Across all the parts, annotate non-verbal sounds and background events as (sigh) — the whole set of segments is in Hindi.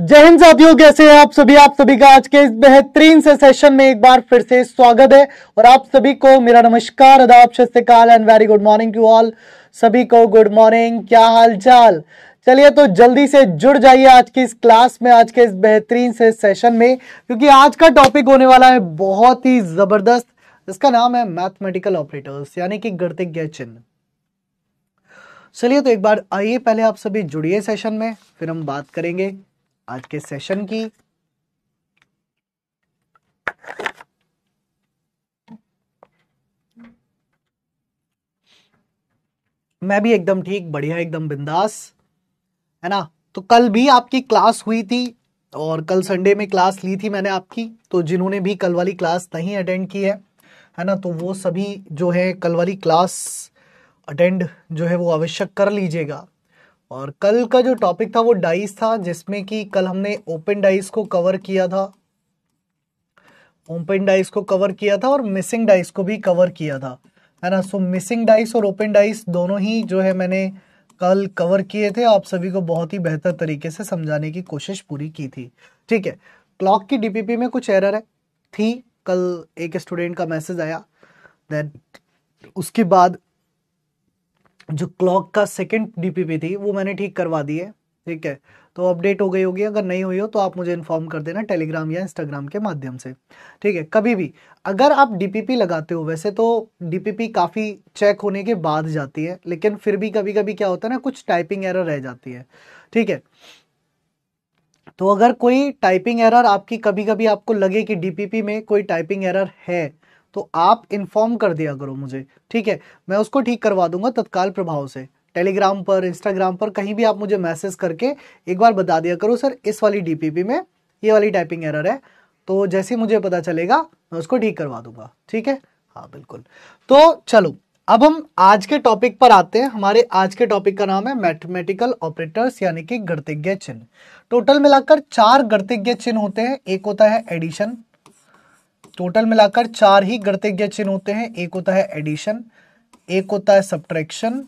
जय हिंद साथियों कैसे हैं आप सभी आप सभी का आज के इस बेहतरीन से सेशन में एक बार फिर से स्वागत है और आप सभी को मेरा नमस्कार अदाप सत्यकाल and very good morning to all सभी को गुड मॉर्निंग क्या हाल चाल चलिए तो जल्दी से जुड़ जाइए आज की इस क्लास में आज के इस बेहतरीन से सेशन में क्योंकि आज का टॉपिक होने वाला है बहुत ही जबरदस्त इसका नाम है मैथमेटिकल ऑपरेटर्स यानी कि गणतिज्ञ चिन्ह चलिए तो एक बार आइए पहले आप सभी जुड़िए सेशन में फिर हम बात करेंगे आज के सेशन की मैं भी एकदम ठीक बढ़िया एकदम बिंदास है ना तो कल भी आपकी क्लास हुई थी और कल संडे में क्लास ली थी मैंने आपकी तो जिन्होंने भी कल वाली क्लास नहीं अटेंड की है है ना तो वो सभी जो है कल वाली क्लास अटेंड जो है वो आवश्यक कर लीजिएगा और कल का जो टॉपिक था वो डाइस था जिसमें कि कल हमने ओपन डाइस को कवर किया था ओपन डाइस को कवर किया था और मिसिंग डाइस को भी कवर किया था है ना सो मिसिंग डाइस और ओपन डाइस दोनों ही जो है मैंने कल कवर किए थे आप सभी को बहुत ही बेहतर तरीके से समझाने की कोशिश पूरी की थी ठीक है क्लॉक की डीपीपी में कुछ एरर है थी कल एक स्टूडेंट का मैसेज आया देन उसके बाद जो क्लॉक का सेकेंड डीपीपी थी वो मैंने ठीक करवा दी है ठीक है तो अपडेट हो गई होगी अगर नहीं हुई हो तो आप मुझे इन्फॉर्म कर देना टेलीग्राम या इंस्टाग्राम के माध्यम से ठीक है कभी भी अगर आप डीपीपी लगाते हो वैसे तो डीपीपी काफ़ी चेक होने के बाद जाती है लेकिन फिर भी कभी कभी क्या होता है ना कुछ टाइपिंग एरर रह जाती है ठीक है तो अगर कोई टाइपिंग एरर आपकी कभी कभी आपको लगे कि डीपीपी में कोई टाइपिंग एरर है तो आप इन्फॉर्म कर दिया करो मुझे ठीक है मैं उसको ठीक करवा दूंगा तत्काल प्रभाव से टेलीग्राम पर इंस्टाग्राम पर कहीं भी आप मुझे मैसेज करके एक बार बता दिया करो सर इस वाली डीपीपी में ये वाली टाइपिंग एरर है तो जैसे मुझे पता चलेगा मैं उसको ठीक करवा दूंगा ठीक है हाँ बिल्कुल तो चलो अब हम आज के टॉपिक पर आते हैं हमारे आज के टॉपिक का नाम है मैथमेटिकल ऑपरेटर्स यानी कि गणतिज्ञ चिन्ह टोटल मिलाकर चार गणतिज्ञ चिन्ह होते हैं एक होता है एडिशन टोटल मिलाकर चार ही गणतज्ञ चिन्ह होते हैं एक होता है एडिशन एक होता है सब्ट्रैक्शन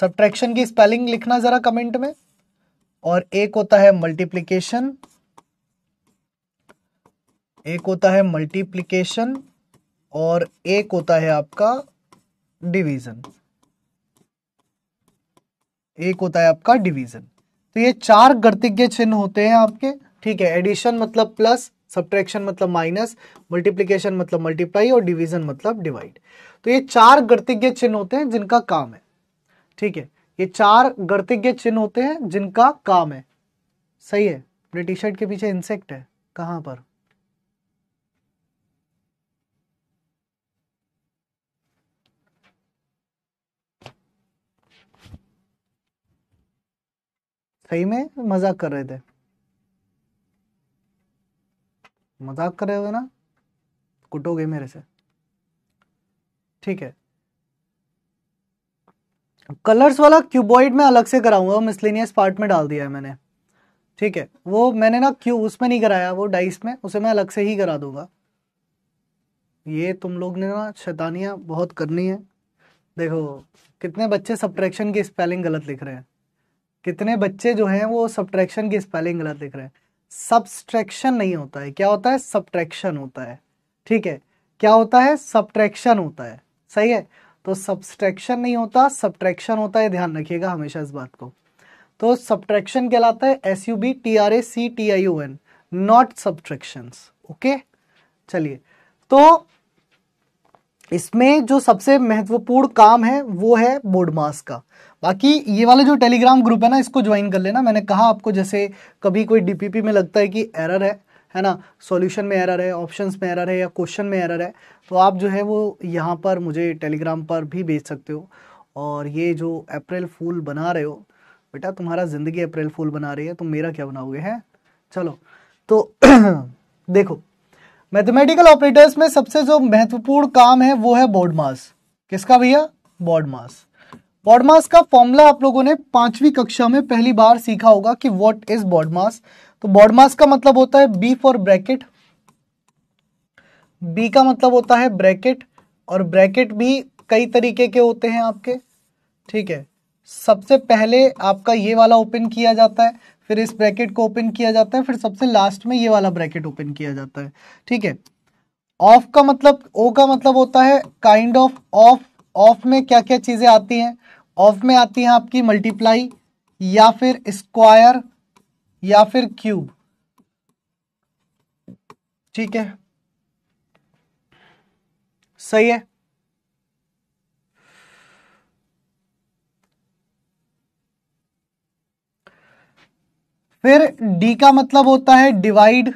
सब्ट्रैक्शन की स्पेलिंग लिखना जरा कमेंट में और एक होता है मल्टीप्लीकेशन एक होता है मल्टीप्लीकेशन और एक होता है आपका डिवीजन एक होता है आपका डिवीजन तो ये चार गणतज्ञ चिन्ह होते हैं आपके ठीक है एडिशन मतलब प्लस सब्ट्रैक्शन मतलब माइनस मल्टीप्लीकेशन मतलब मल्टीप्लाई और डिवीजन मतलब डिवाइड तो ये चार गणतज्ञ चिन्ह होते हैं जिनका काम है ठीक है ये चार गणतिज्ञ चिन्ह होते हैं जिनका काम है सही है अपने टी शर्ट के पीछे इंसेक्ट है कहां पर सही में मजाक कर रहे थे मजाक कर रहे हो ना कुटोगे मेरे से ठीक है कलर्स वाला क्यूबॉइड में अलग से कराऊंगा मिसलिनियस पार्ट में डाल दिया है मैंने ठीक है वो मैंने ना क्यू उसमें नहीं कराया वो डाइस में उसे मैं अलग से ही करा दूंगा ये तुम लोग ने ना शैतानियाँ बहुत करनी है देखो कितने बच्चे सब्ट्रैक्शन की स्पेलिंग गलत लिख रहे हैं कितने बच्चे जो हैं वो सब्ट्रैक्शन की स्पेलिंग गलत लिख रहे हैं सब्सट्रैक्शन नहीं होता है क्या होता है सब्ट्रैक्शन होता है ठीक है क्या होता है सब्ट्रैक्शन होता है सही है तो सब्सट्रैक्शन नहीं होता सब्ट्रैक्शन होता है ध्यान रखिएगा हमेशा इस बात को तो सब्ट्रैक्शन कहलाता है S U B T R A C T I U N not subtractions okay चलिए तो इसमें जो सबसे महत्वपूर्ण काम है वो है बोर्ड मास का बाकी ये वाला जो टेलीग्राम ग्रुप है ना इसको ज्वाइन कर लेना मैंने कहा आपको जैसे कभी कोई डीपीपी में लगता है कि एरर है है ना सॉल्यूशन में एरर है ऑप्शंस में एरर है या क्वेश्चन में एरर है तो आप जो है वो यहाँ पर मुझे टेलीग्राम पर भी भेज सकते हो और ये जो अप्रैल फूल बना रहे हो बेटा तुम्हारा ज़िंदगी अप्रैल फूल बना रही है तुम तो मेरा क्या बनाओगे हैं चलो तो (clears throat) देखो मैथमेटिकल ऑपरेटर्स में सबसे जो महत्वपूर्ण काम है वो है बॉड मास किसका भैया बॉड मास बॉड मास का फॉर्मूला आप लोगों ने पांचवी कक्षा में पहली बार सीखा होगा कि व्हाट इज बॉड मास तो बॉड मास का मतलब होता है बी फॉर ब्रैकेट बी का मतलब होता है ब्रैकेट और ब्रैकेट भी कई तरीके के होते हैं आपके ठीक है सबसे पहले आपका ये वाला ओपन किया जाता है फिर इस ब्रैकेट को ओपन किया जाता है फिर सबसे लास्ट में ये वाला ब्रैकेट ओपन किया जाता है ठीक है ऑफ का मतलब ओ का मतलब होता है काइंड ऑफ ऑफ ऑफ में क्या क्या चीज़ें आती हैं ऑफ में आती है आपकी मल्टीप्लाई या फिर स्क्वायर या फिर क्यूब ठीक है सही है फिर डी का मतलब होता है डिवाइड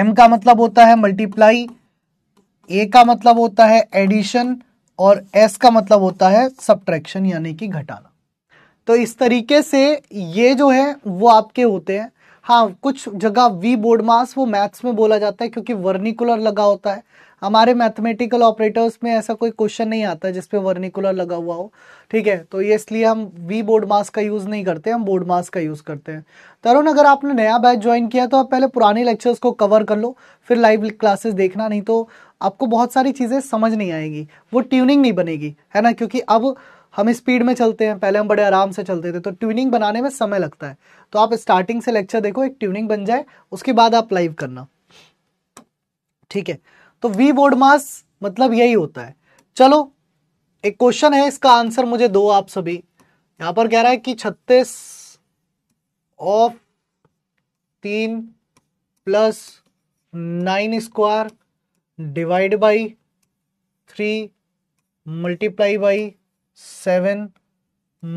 एम का मतलब होता है मल्टीप्लाई ए का मतलब होता है एडिशन और एस का मतलब होता है सब्ट्रैक्शन यानी कि घटाना तो इस तरीके से ये जो है वो आपके होते हैं हाँ कुछ जगह वी बोर्ड मास वो मैथ्स में बोला जाता है क्योंकि वर्निकुलर लगा होता है हमारे मैथमेटिकल ऑपरेटर्स में ऐसा कोई क्वेश्चन नहीं आता जिसपे वर्निकुलर लगा हुआ हो ठीक है तो ये इसलिए हम वी बोर्ड मास का यूज़ नहीं करते हम बोर्ड मास का यूज़ करते हैं तरुण अगर आपने नया बैच ज्वाइन किया तो आप पहले पुराने लेक्चर्स को कवर कर लो फिर लाइव क्लासेस देखना नहीं तो आपको बहुत सारी चीज़ें समझ नहीं आएगी वो ट्यूनिंग नहीं बनेगी है ना क्योंकि अब हम स्पीड में चलते हैं पहले हम बड़े आराम से चलते थे तो ट्यूनिंग बनाने में समय लगता है तो आप स्टार्टिंग से लेक्चर देखो एक ट्यूनिंग बन जाए उसके बाद आप लाइव करना ठीक है तो वी बोर्ड मास मतलब यही होता है चलो एक क्वेश्चन है इसका आंसर मुझे दो आप सभी यहां पर कह रहा है कि छत्तीस ऑफ तीन plus nine square divide by three multiply by seven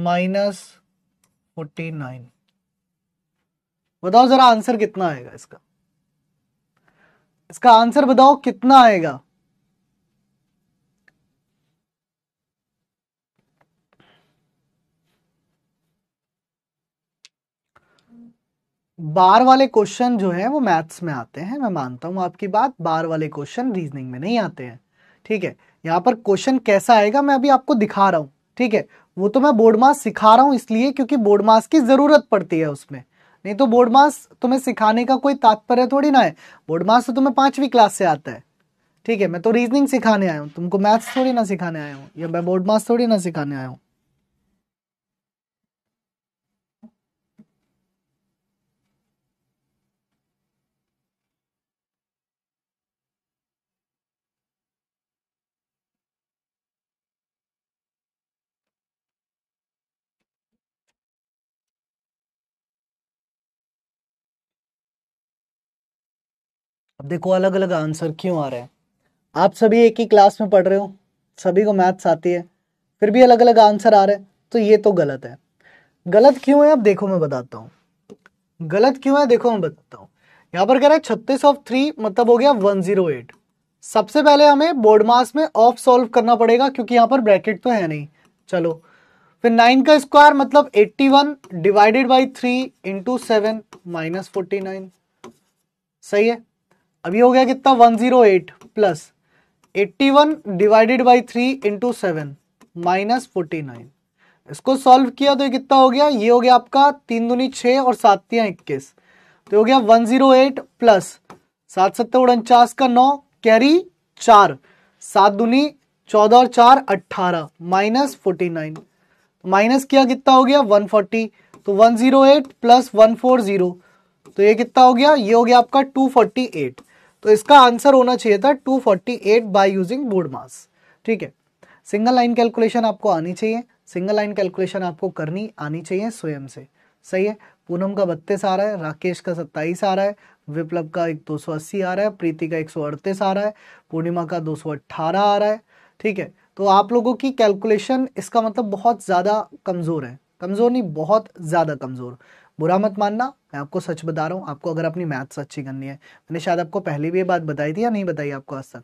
minus forty nine बताओ जरा आंसर कितना आएगा इसका इसका आंसर बताओ कितना आएगा बार वाले क्वेश्चन जो है वो मैथ्स में आते हैं मैं मानता हूं आपकी बात बार वाले क्वेश्चन रीजनिंग में नहीं आते हैं ठीक है यहां पर क्वेश्चन कैसा आएगा मैं अभी आपको दिखा रहा हूं ठीक है वो तो मैं बोर्ड मास सिखा रहा हूं इसलिए क्योंकि बोर्ड मास की जरूरत पड़ती है उसमें नहीं तो बोर्ड मास तुम्हें सिखाने का कोई तात्पर्य थोड़ी ना है बोर्ड मास तो तुम्हें पांचवी क्लास से आता है ठीक है मैं तो रीजनिंग सिखाने आया हूँ तुमको मैथ्स थोड़ी ना सिखाने आया हूँ या मैं बोर्ड मास थोड़ी ना सिखाने आया हूँ देखो अलग अलग आंसर क्यों आ रहे हैं आप सभी एक ही क्लास में पढ़ रहे हो सभी को मैथ्स आती है फिर भी अलग अलग आंसर आ रहे हैं तो ये तो गलत है गलत क्यों है अब देखो मैं बताता हूँ गलत क्यों है देखो मैं बताता हूँ यहाँ पर कह रहा है छत्तीस ऑफ थ्री मतलब हो गया वन जीरो एट सबसे पहले हमें बोर्ड मास में ऑफ सॉल्व करना पड़ेगा क्योंकि यहाँ पर ब्रैकेट तो है नहीं चलो फिर नाइन का स्क्वायर मतलब eighty one divided by three into seven minus forty nine सही है अभी हो गया कितना 108 plus 81 divided by three into seven minus forty nine इसको सॉल्व किया तो ये कितना हो गया ये हो गया आपका तीन दुनी छः और सातियाँ इक्कीस तो हो गया 108 प्लस सात सत्तर उनचास का नौ कैरी चार सात दुनी चौदह और चार अट्ठारह माइनस फोर्टी नाइन माइनस किया कितना हो गया 140 तो 108 प्लस 140 तो ये कितना हो गया ये हो गया आपका 248 तो इसका आंसर होना चाहिए था 248 forty eight by using BODMAS ठीक है सिंगल लाइन कैलकुलेशन आपको आनी चाहिए सिंगल लाइन कैलकुलेशन आपको करनी आनी चाहिए स्वयं से सही है पूनम का बत्तीस आ रहा है राकेश का सत्ताईस आ रहा है विप्लव का एक दो सौ अस्सी आ रहा है प्रीति का एक सौ अड़तीस आ रहा है पूर्णिमा का दो सौ अट्ठारह आ रहा है ठीक है तो आप लोगों की कैलकुलेशन इसका मतलब बहुत ज़्यादा कमज़ोर है कमज़ोर नहीं बहुत ज़्यादा कमज़ोर बुरा मत मानना मैं आपको सच बता रहा हूँ आपको अगर अपनी मैथ्स अच्छी करनी है मैंने शायद आपको पहले भी ये बात बताई थी या नहीं बताई आपको आज तक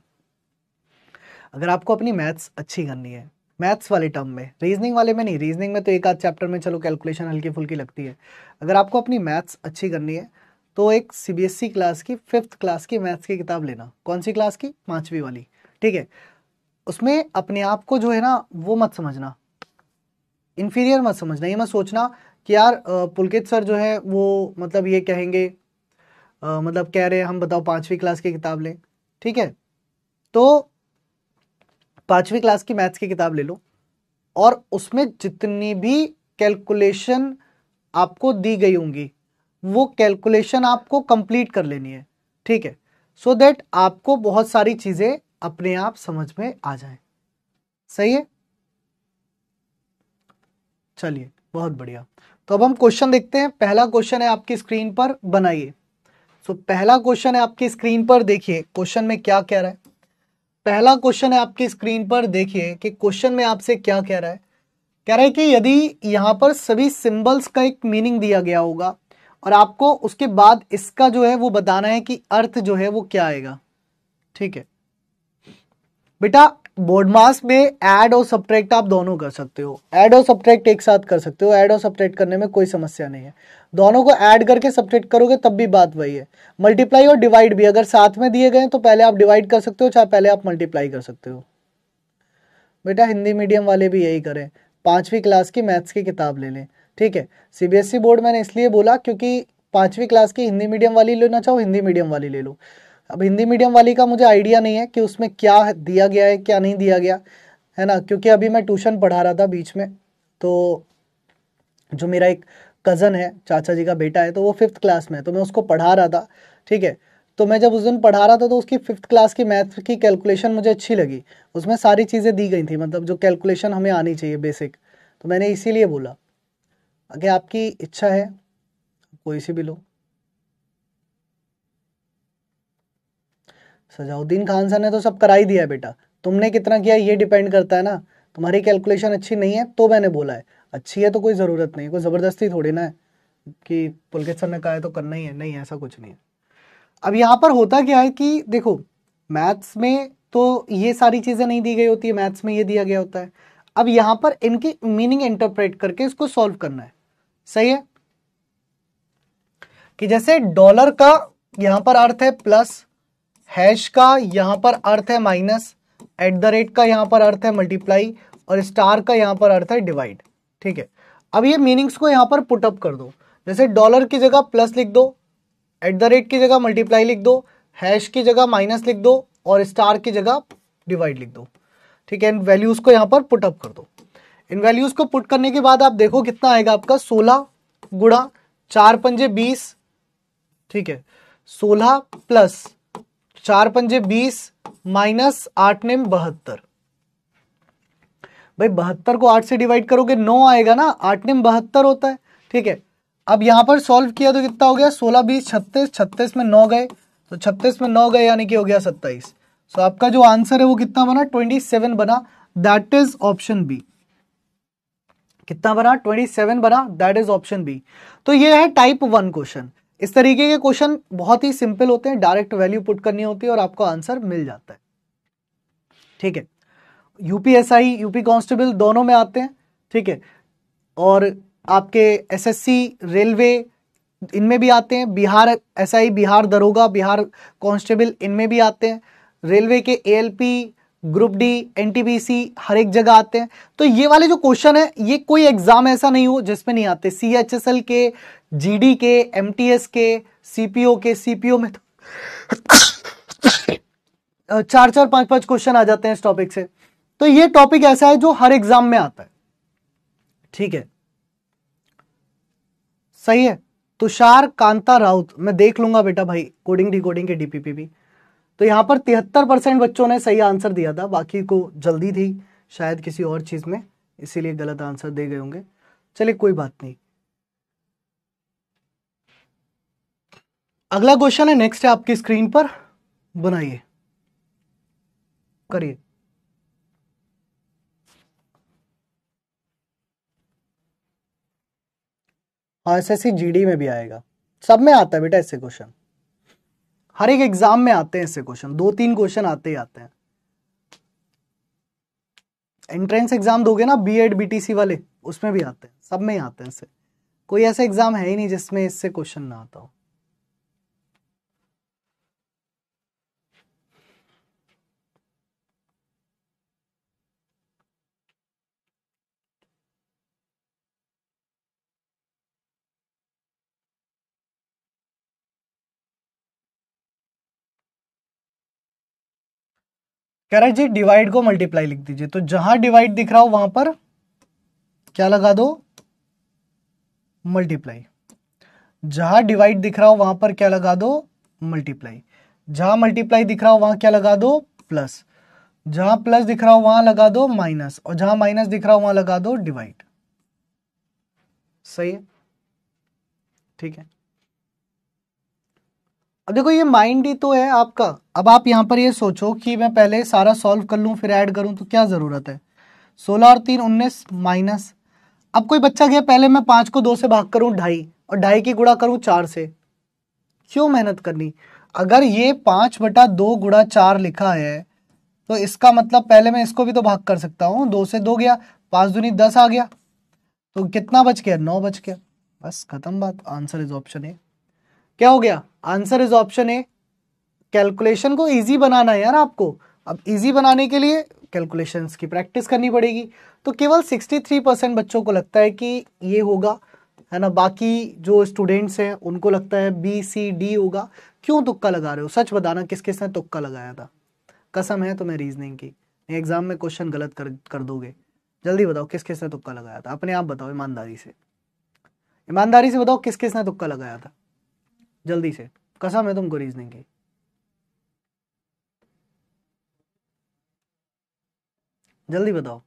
अगर आपको अपनी मैथ्स अच्छी करनी है मैथ्स वाले टर्म में रीजनिंग वाले में नहीं रीजनिंग में तो एक आध चैप्टर में चलो कैलकुलेशन हल्की फुल्की लगती है अगर आपको अपनी मैथ्स अच्छी करनी है तो एक सी क्लास e की फिफ्थ क्लास की मैथ्स की किताब लेना कौन सी क्लास की पाँचवीं वाली ठीक है उसमें अपने आप को जो है ना वो मत समझना इन्फीरियर मत समझना ये मत सोचना कि यार पुलकित सर जो है वो मतलब ये कहेंगे आ, मतलब कह रहे हम बताओ पांचवी क्लास की किताब लें ठीक है तो पांचवी क्लास की मैथ्स की किताब ले लो और उसमें जितनी भी कैलकुलेशन आपको दी गई होंगी वो कैलकुलेशन आपको कंप्लीट कर लेनी है ठीक है सो so देट आपको बहुत सारी चीज़ें अपने आप समझ में आ जाए सही है चलिए बहुत बढ़िया तो अब हम क्वेश्चन देखते हैं पहला क्वेश्चन है आपकी स्क्रीन पर बनाइए सो so, पहला क्वेश्चन है आपकी स्क्रीन पर देखिए क्वेश्चन में क्या कह रहा है पहला क्वेश्चन है आपकी स्क्रीन पर देखिए कि क्वेश्चन में आपसे क्या कह रहा है कह रहा है कि यदि यहाँ पर सभी सिंबल्स का एक मीनिंग दिया गया होगा और आपको उसके बाद इसका जो है वो बताना है कि अर्थ जो है वो क्या आएगा ठीक है बेटा बोर्ड में ऐड और सब्ट्रैक्ट आप दोनों कर सकते हो ऐड और सब्ट्रैक्ट एक साथ कर सकते हो ऐड और सब्ट्रैक्ट करने में कोई समस्या नहीं है दोनों को ऐड करके सब्ट्रैक्ट करोगे तब भी बात वही है मल्टीप्लाई और डिवाइड भी अगर साथ में दिए गए तो पहले आप डिवाइड कर सकते हो चाहे पहले आप मल्टीप्लाई कर सकते हो बेटा हिंदी मीडियम वाले भी यही करें पाँचवीं क्लास की मैथ्स की किताब ले लें ठीक है सीबीएसई बोर्ड e मैंने इसलिए बोला क्योंकि पाँचवीं क्लास की हिंदी मीडियम वाली लेना चाहो हिंदी मीडियम वाली ले लो अब हिंदी मीडियम वाली का मुझे आइडिया नहीं है कि उसमें क्या दिया गया है क्या नहीं दिया गया है ना क्योंकि अभी मैं ट्यूशन पढ़ा रहा था बीच में तो जो मेरा एक कज़न है चाचा जी का बेटा है तो वो फिफ्थ क्लास में है तो मैं उसको पढ़ा रहा था ठीक है तो मैं जब उस दिन पढ़ा रहा था तो उसकी फिफ्थ क्लास की मैथ की कैलकुलेशन मुझे अच्छी लगी उसमें सारी चीज़ें दी गई थी मतलब जो कैलकुलेशन हमें आनी चाहिए बेसिक तो मैंने इसीलिए बोला अगर आपकी इच्छा है कोई सी भी लो सजाउद्दीन खान सर ने तो सब करा ही दिया बेटा तुमने कितना किया ये डिपेंड करता है ना तुम्हारी कैलकुलेशन अच्छी नहीं है तो मैंने बोला है अच्छी है तो कोई ज़रूरत नहीं कोई ज़बरदस्ती थोड़ी ना है कि पुलकित सर ने कहा है तो करना ही है नहीं ऐसा कुछ नहीं है अब यहाँ पर होता क्या है कि देखो मैथ्स में तो ये सारी चीज़ें नहीं दी गई होती है मैथ्स में ये दिया गया होता है अब यहाँ पर इनकी मीनिंग इंटरप्रेट करके इसको सॉल्व करना है सही है कि जैसे डॉलर का यहां पर अर्थ है प्लस हैश का यहां पर अर्थ है माइनस एट द रेट का यहां पर अर्थ है मल्टीप्लाई और स्टार का यहां पर अर्थ है डिवाइड ठीक है अब ये मीनिंग्स को यहां पर पुटअप कर दो जैसे डॉलर की जगह प्लस लिख दो एट द रेट की जगह मल्टीप्लाई लिख दो हैश की जगह माइनस लिख दो और स्टार की जगह डिवाइड लिख दो ठीक है इन वैल्यूज़ को यहां पर पुटअप कर दो इन वैल्यूज़ को पुट करने के बाद आप देखो कितना आएगा आपका सोलह गुड़ा चार पंजे बीस ठीक है सोलह प्लस चार पंजे बीस माइनस आठ ने बहत्तर भाई बहत्तर को आठ से डिवाइड करोगे नौ आएगा ना आठ ने बहत्तर होता है ठीक है अब यहां पर सॉल्व किया तो कितना हो गया सोलह बीस छत्तीस छत्तीस में नौ गए तो छत्तीस में नौ गए यानी कि हो गया सत्ताईस सो तो आपका जो आंसर है वो कितना बना ट्वेंटी सेवन बना दैट इज ऑप्शन बी कितना बना ट्वेंटी सेवन बना दैट इज ऑप्शन बी तो ये है टाइप वन क्वेश्चन इस तरीके के क्वेश्चन बहुत ही सिंपल होते हैं डायरेक्ट वैल्यू पुट करनी होती है और आपको आंसर मिल जाता है ठीक है यूपीएसआई यूपी कांस्टेबल दोनों में आते हैं ठीक है और आपके एसएससी रेलवे इनमें भी आते हैं बिहार एसआई बिहार दरोगा बिहार कांस्टेबल इनमें भी आते हैं रेलवे के एएलपी ग्रुप डी एन हर एक जगह आते हैं तो ये वाले जो क्वेश्चन है ये कोई एग्जाम ऐसा नहीं हो जिसमें नहीं आते सी एच एस एल के जी डी के एम टी एस के सीपीओ के सीपीओ में तो चार चार पांच पांच क्वेश्चन आ जाते हैं इस टॉपिक से तो ये टॉपिक ऐसा है जो हर एग्जाम में आता है ठीक है सही है तुषार कांता राउत मैं देख लूंगा बेटा भाई कोडिंग कोडिंग के डीपीपी भी तो यहाँ पर तिहत्तर परसेंट बच्चों ने सही आंसर दिया था बाकी को जल्दी थी शायद किसी और चीज़ में इसीलिए गलत आंसर दे गए होंगे चलिए कोई बात नहीं अगला क्वेश्चन है नेक्स्ट है आपकी स्क्रीन पर बनाइए करिए हाँ एस एस में भी आएगा सब में आता है बेटा ऐसे क्वेश्चन हर एक एग्जाम में आते हैं इससे क्वेश्चन दो तीन क्वेश्चन आते ही आते हैं एंट्रेंस एग्जाम दोगे ना बी एड वाले उसमें भी आते हैं सब में ही आते हैं ऐसे कोई ऐसा एग्जाम है ही नहीं जिसमें इससे क्वेश्चन ना आता हो कह रहा है जी डिवाइड को मल्टीप्लाई लिख दीजिए तो जहां डिवाइड दिख रहा हो वहां पर क्या लगा दो मल्टीप्लाई जहां डिवाइड दिख रहा हो वहां पर क्या लगा दो मल्टीप्लाई जहां मल्टीप्लाई दिख रहा हो वहां क्या लगा दो प्लस जहां प्लस दिख रहा हो वहां लगा दो माइनस और जहां माइनस दिख रहा हो वहां लगा दो डिवाइड सही है ठीक है अब देखो ये माइंड ही तो है आपका अब आप यहाँ पर ये सोचो कि मैं पहले सारा सॉल्व कर लूँ फिर ऐड करूँ तो क्या ज़रूरत है सोलह और तीन उन्नीस माइनस अब कोई बच्चा गया पहले मैं पाँच को दो से भाग करूँ ढाई और ढाई की गुड़ा करूँ चार से क्यों मेहनत करनी अगर ये पाँच बटा दो गुड़ा चार लिखा है तो इसका मतलब पहले मैं इसको भी तो भाग कर सकता हूँ दो से दो गया पाँच दूनी दस आ गया तो कितना बच गया नौ बच गया बस खत्म बात आंसर इज ऑप्शन है क्या हो गया answer is option A calculation को इजी बनाना है यार आपको अब इजी बनाने के लिए कैलकुलेशंस की प्रैक्टिस करनी पड़ेगी तो केवल 63 परसेंट बच्चों को लगता है कि ये होगा है ना बाकी जो स्टूडेंट्स हैं उनको लगता है बी सी डी होगा क्यों तुक्का लगा रहे हो सच बताना किस किसने तुक्का लगाया था कसम है तुम्हें रीजनिंग की एग्जाम में क्वेश्चन गलत कर कर दोगे जल्दी बताओ किस किसने तुक्का लगाया था अपने आप बताओ ईमानदारी से ईमानदारी से बताओ किस किसने तुक्का लगाया था जल्दी से कसम है तुमको रीजनिंग की जल्दी बताओ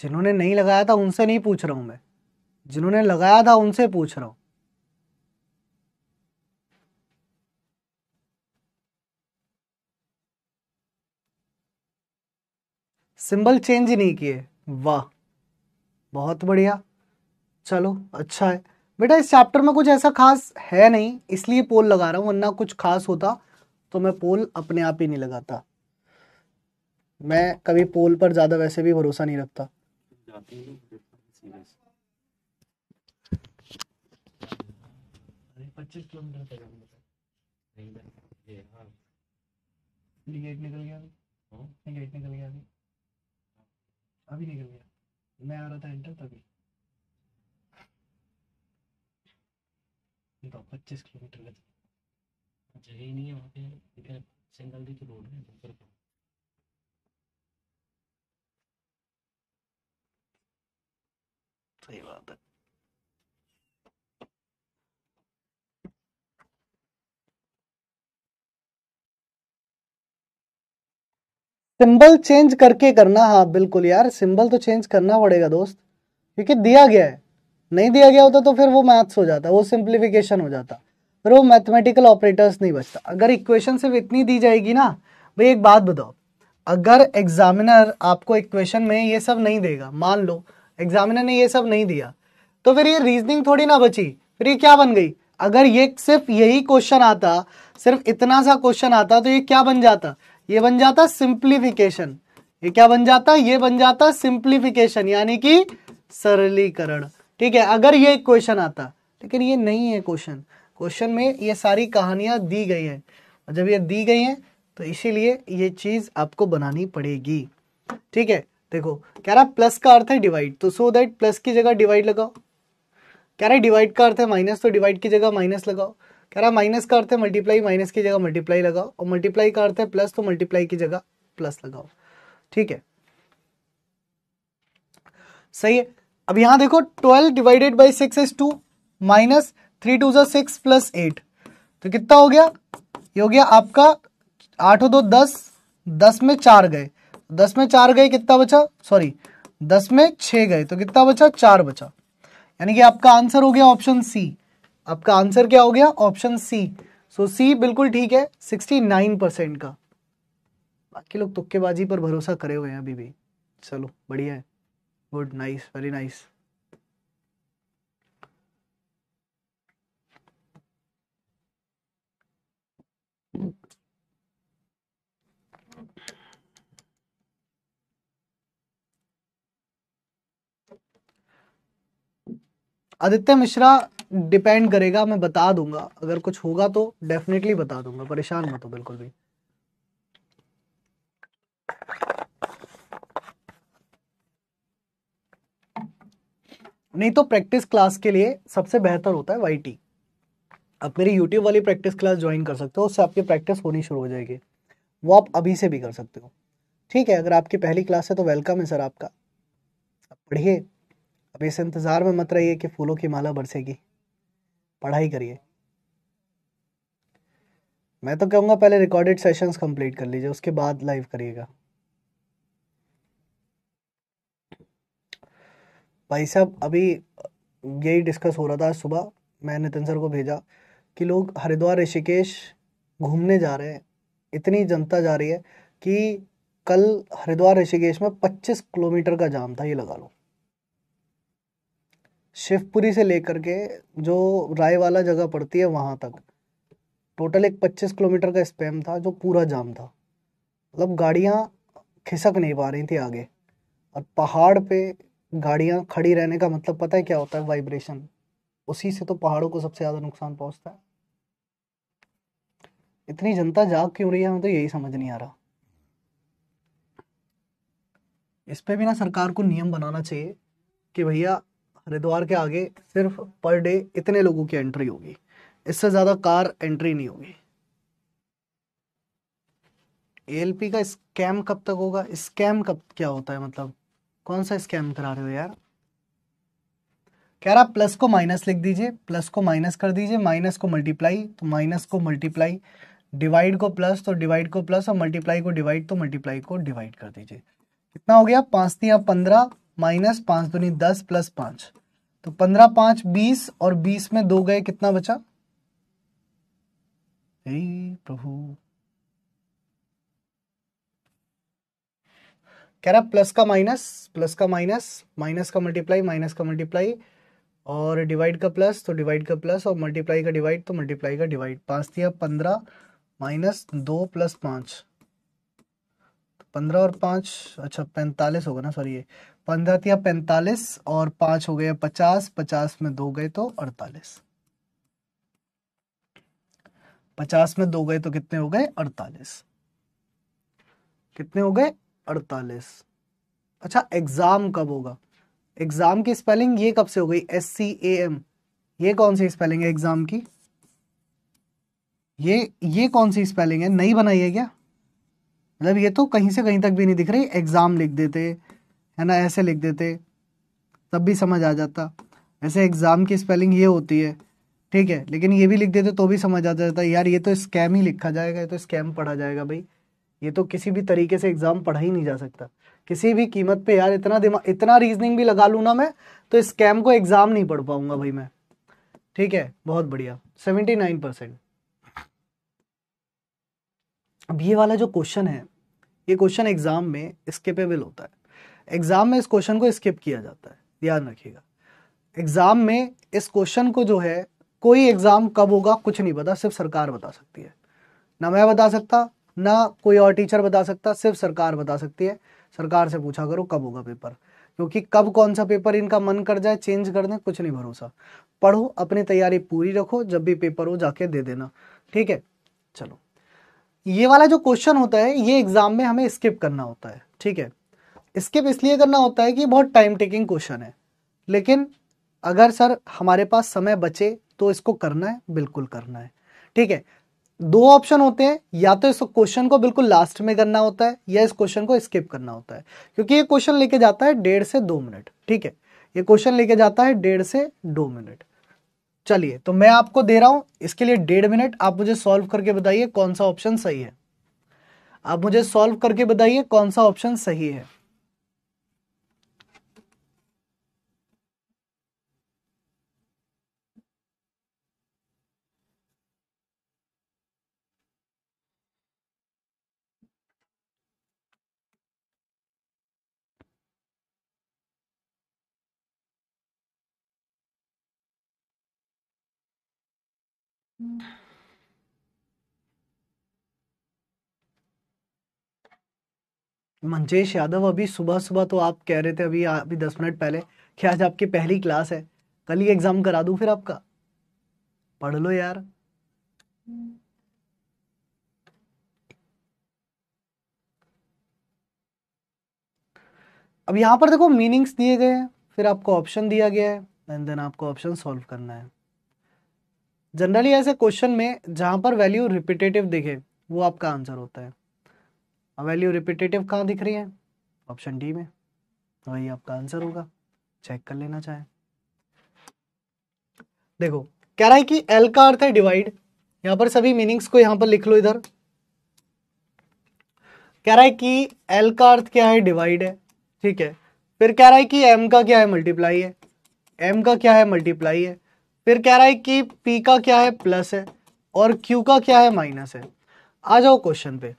जिन्होंने नहीं लगाया था उनसे नहीं पूछ रहा हूं मैं जिन्होंने लगाया था उनसे पूछ रहा हूं सिंबल चेंज नहीं किए वाह बहुत बढ़िया चलो अच्छा है बेटा इस चैप्टर में कुछ ऐसा खास है नहीं इसलिए पोल लगा रहा हूं वरना कुछ खास होता तो मैं पोल अपने आप ही नहीं लगाता मैं कभी पोल पर ज़्यादा वैसे भी भरोसा नहीं रखता पच्चीस किलोमीटर अभी निकल गया मैं आ रहा था एंटर तभी तो पच्चीस किलोमीटर का जगह ही नहीं है वहाँ पे सिंगल भी तो रोड है सही बात है सिंबल चेंज करके करना हाँ बिल्कुल यार सिंबल तो चेंज करना पड़ेगा दोस्त क्योंकि दिया गया है नहीं दिया गया होता तो फिर वो मैथ्स हो जाता वो सिंप्लीफिकेशन हो जाता फिर वो मैथमेटिकल ऑपरेटर्स नहीं बचता अगर इक्वेशन सिर्फ इतनी दी जाएगी ना भाई एक बात बताओ अगर एग्जामिनर आपको इक्वेशन में ये सब नहीं देगा मान लो एग्जामिनर ने ये सब नहीं दिया तो फिर ये रीजनिंग थोड़ी ना बची फिर ये क्या बन गई अगर ये सिर्फ यही क्वेश्चन आता सिर्फ इतना सा क्वेश्चन आता तो ये क्या बन जाता ये बन जाता सिंप्लीफिकेशन ये क्या बन जाता ये बन जाता सिंप्लीफिकेशन यानी कि सरलीकरण ठीक है अगर ये क्वेश्चन आता लेकिन ये नहीं है क्वेश्चन क्वेश्चन में ये सारी कहानियां दी गई हैं और जब ये दी गई हैं तो इसीलिए ये चीज़ आपको बनानी पड़ेगी ठीक है देखो कह रहा है प्लस का अर्थ है डिवाइड तो सो दैट प्लस की जगह डिवाइड लगाओ कह रहा है डिवाइड का अर्थ है माइनस तो डिवाइड की जगह माइनस लगाओ कह रहा है माइनस का अर्थ है मल्टीप्लाई माइनस की जगह मल्टीप्लाई लगाओ और मल्टीप्लाई का अर्थ है प्लस तो मल्टीप्लाई की जगह प्लस लगाओ ठीक है सही है अब यहां देखो twelve divided by six is two minus three two जो सिक्स प्लस एट तो कितना हो गया ये हो गया आपका आठ दो दस दस में चार गए दस में चार गए कितना बचा सॉरी दस में छ गए तो कितना बचा चार बचा यानी कि आपका आंसर हो गया ऑप्शन सी आपका आंसर क्या हो गया ऑप्शन सी सो सी बिल्कुल ठीक है सिक्सटी नाइन परसेंट का बाकी लोग तुक्केबाजी पर भरोसा करे हुए हैं अभी भी चलो बढ़िया है good nice very nice Aditya Mishra depend करेगा मैं बता दूंगा अगर कुछ होगा तो डेफिनेटली बता दूंगा परेशान मत हो बिल्कुल भी नहीं तो प्रैक्टिस क्लास के लिए सबसे बेहतर होता है वाई टी आप मेरी यूट्यूब वाली प्रैक्टिस क्लास ज्वाइन कर सकते हो उससे आपकी प्रैक्टिस होनी शुरू हो जाएगी वो आप अभी से भी कर सकते हो ठीक है अगर आपकी पहली क्लास है तो वेलकम है सर आपका आप पढ़िए अब इस इंतज़ार में मत रहिए कि फूलों की माला बरसेगी पढ़ाई करिए मैं तो कहूँगा पहले रिकॉर्डेड सेशंस कंप्लीट कर लीजिए उसके बाद लाइव करिएगा भाई साहब अभी यही डिस्कस हो रहा था सुबह मैं नितिन सर को भेजा कि लोग हरिद्वार ऋषिकेश घूमने जा रहे हैं इतनी जनता जा रही है कि कल हरिद्वार ऋषिकेश में 25 किलोमीटर का जाम था ये लगा लो शिवपुरी से लेकर के जो राय वाला जगह पड़ती है वहाँ तक टोटल एक पच्चीस किलोमीटर का स्पैम था जो पूरा जाम था मतलब गाड़ियाँ खिसक नहीं पा रही थी आगे और पहाड़ पे गाड़ियाँ खड़ी रहने का मतलब पता है क्या होता है वाइब्रेशन उसी से तो पहाड़ों को सबसे ज़्यादा नुकसान पहुँचता है इतनी जनता जाग क्यों रही है हमें तो यही समझ नहीं आ रहा इस पे भी ना सरकार को नियम बनाना चाहिए कि भैया हरिद्वार के आगे सिर्फ पर डे इतने लोगों की एंट्री होगी इससे ज़्यादा कार एंट्री नहीं होगी एएलपी का स्कैम कब तक होगा स्कैम कब क्या होता है मतलब कौन सा स्कैम करा रहे हो यार कह रहा प्लस को माइनस लिख दीजिए प्लस को माइनस कर दीजिए माइनस को मल्टीप्लाई तो माइनस को मल्टीप्लाई डिवाइड को प्लस तो डिवाइड को प्लस और मल्टीप्लाई को डिवाइड तो मल्टीप्लाई को डिवाइड कर दीजिए कितना हो गया पांच तीन पंद्रह माइनस पांच दूनी दस प्लस पांच तो पंद्रह पांच बीस और बीस में दो गए कितना बचा प्रभु कह रहा प्लस का माइनस प्लस का माइनस माइनस का मल्टीप्लाई माइनस का मल्टीप्लाई और डिवाइड का प्लस तो डिवाइड का प्लस और मल्टीप्लाई का डिवाइड तो मल्टीप्लाई का डिवाइड पांच दिया पंद्रह माइनस दो प्लस पांच तो पंद्रह और पांच अच्छा पैंतालीस होगा ना सॉरी ये पंद्रह या पैंतालीस और पांच हो गए पचास पचास में दो गए तो अड़तालीस पचास में दो गए तो कितने हो गए अड़तालीस कितने हो गए अड़तालीस अच्छा एग्जाम कब होगा एग्जाम की स्पेलिंग ये कब से हो गई एस सी ए एम ये कौन सी स्पेलिंग है एग्जाम की ये ये कौन सी स्पेलिंग है नहीं बनाई है क्या मतलब ये तो कहीं से कहीं तक भी नहीं दिख रही एग्जाम लिख देते है ना ऐसे लिख देते तब भी समझ आ जाता ऐसे एग्ज़ाम की स्पेलिंग ये होती है ठीक है लेकिन ये भी लिख देते तो भी समझ आ जाता यार ये तो स्कैम ही लिखा जाएगा ये तो स्कैम पढ़ा जाएगा भाई ये तो किसी भी तरीके से एग्ज़ाम पढ़ा ही नहीं जा सकता किसी भी कीमत पे यार इतना दिमाग इतना रीजनिंग भी लगा लूँ ना मैं तो इस स्कैम को एग्ज़ाम नहीं पढ़ पाऊंगा भाई मैं ठीक है बहुत बढ़िया सेवेंटी नाइन परसेंट अब ये वाला जो क्वेश्चन है ये क्वेश्चन एग्ज़ाम में स्केपेबल होता है एग्जाम में इस क्वेश्चन को स्किप किया जाता है ध्यान रखिएगा एग्जाम में इस क्वेश्चन को जो है कोई एग्जाम कब होगा कुछ नहीं पता सिर्फ सरकार बता सकती है ना मैं बता सकता ना कोई और टीचर बता सकता सिर्फ सरकार बता सकती है सरकार से पूछा करो कब होगा पेपर क्योंकि कब कौन सा पेपर इनका मन कर जाए चेंज कर दें कुछ नहीं भरोसा पढ़ो अपनी तैयारी पूरी रखो जब भी पेपर हो जाके दे देना ठीक है चलो ये वाला जो क्वेश्चन होता है ये एग्जाम में हमें स्किप करना होता है ठीक है स्किप इसलिए करना होता है कि बहुत टाइम टेकिंग क्वेश्चन है लेकिन अगर सर हमारे पास समय बचे तो इसको करना है बिल्कुल करना है ठीक है दो ऑप्शन होते हैं या तो इस क्वेश्चन को बिल्कुल लास्ट में करना होता है या इस क्वेश्चन को स्किप करना होता है क्योंकि ये क्वेश्चन लेके जाता है डेढ़ से दो मिनट ठीक है ये क्वेश्चन लेके जाता है डेढ़ से दो मिनट चलिए तो मैं आपको दे रहा हूं इसके लिए डेढ़ मिनट आप मुझे सॉल्व करके बताइए कौन सा ऑप्शन सही है आप मुझे सॉल्व करके बताइए कौन सा ऑप्शन सही है मंजेश यादव अभी सुबह सुबह तो आप कह रहे थे अभी अभी दस मिनट पहले कि आज आपकी पहली क्लास है कल ही एग्जाम करा दूं फिर आपका पढ़ लो यार अब यहां पर देखो मीनिंग्स दिए गए हैं फिर आपको ऑप्शन दिया गया है एंड देन आपको ऑप्शन सॉल्व करना है जनरली ऐसे क्वेश्चन में जहां पर वैल्यू रिपीटेटिव दिखे वो आपका आंसर होता है वैल्यू रिपीटेटिव कहाँ दिख रही है ऑप्शन डी में वही तो आपका आंसर होगा चेक कर लेना चाहे देखो कह रहा है कि एल का अर्थ है डिवाइड यहां पर सभी मीनिंग्स को यहां पर लिख लो इधर कह रहा है कि एल का अर्थ क्या है डिवाइड है ठीक है फिर कह रहा है कि एम का क्या है मल्टीप्लाई है एम का क्या है मल्टीप्लाई है फिर कह रहा है कि पी का क्या है प्लस है और क्यू का क्या है माइनस है आ जाओ क्वेश्चन पे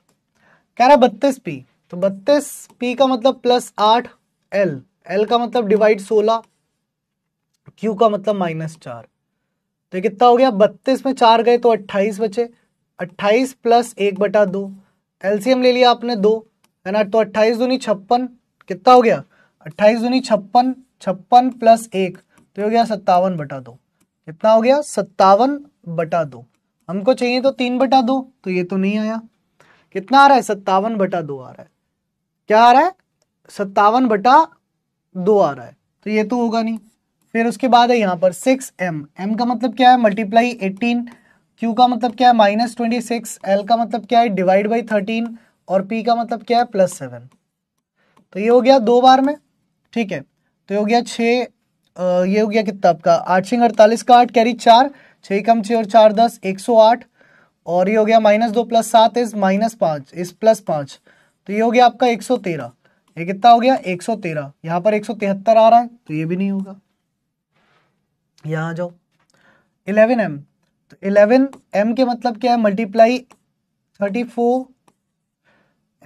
कह रहा है बत्तीस पी तो बत्तीस पी का मतलब प्लस आठ एल एल का मतलब डिवाइड सोलह क्यू का मतलब माइनस चार तो कितना हो गया बत्तीस में चार गए तो अट्ठाईस बचे अट्ठाईस प्लस एक बटा दो एलसीएम ले लिया आपने दो है ना तो अट्ठाईस दूनी छप्पन कितना हो गया अट्ठाईस दूनी छप्पन छप्पन प्लस एक तो हो गया सत्तावन बटा दो कितना हो गया सत्तावन बटा दो हमको चाहिए तो तीन बटा दो तो ये तो नहीं आया कितना आ रहा है सत्तावन बटा दो आ रहा है क्या आ रहा है सत्तावन बटा दो आ रहा है तो ये तो होगा नहीं फिर उसके बाद है यहाँ पर सिक्स एम एम का मतलब क्या है मल्टीप्लाई एटीन क्यू का मतलब क्या है माइनस ट्वेंटी सिक्स एल का मतलब क्या है डिवाइड बाई थर्टीन और पी का मतलब क्या है प्लस सेवन तो ये हो गया दो बार में ठीक है तो ये हो गया छः ये हो गया कितना आपका आठ सिंह अड़तालीस का आठ कैरी चार छः कम छः और चार दस एक सौ आठ और ये हो गया माइनस दो प्लस सात इज माइनस पांच इज प्लस पांच तो ये हो गया आपका एक सौ तेरह ये कितना हो गया एक सौ तेरह यहां पर एक सौ तिहत्तर आ रहा है तो ये भी नहीं होगा यहां जाओ इलेवन एम तो इलेवन एम के मतलब क्या है मल्टीप्लाई थर्टी फोर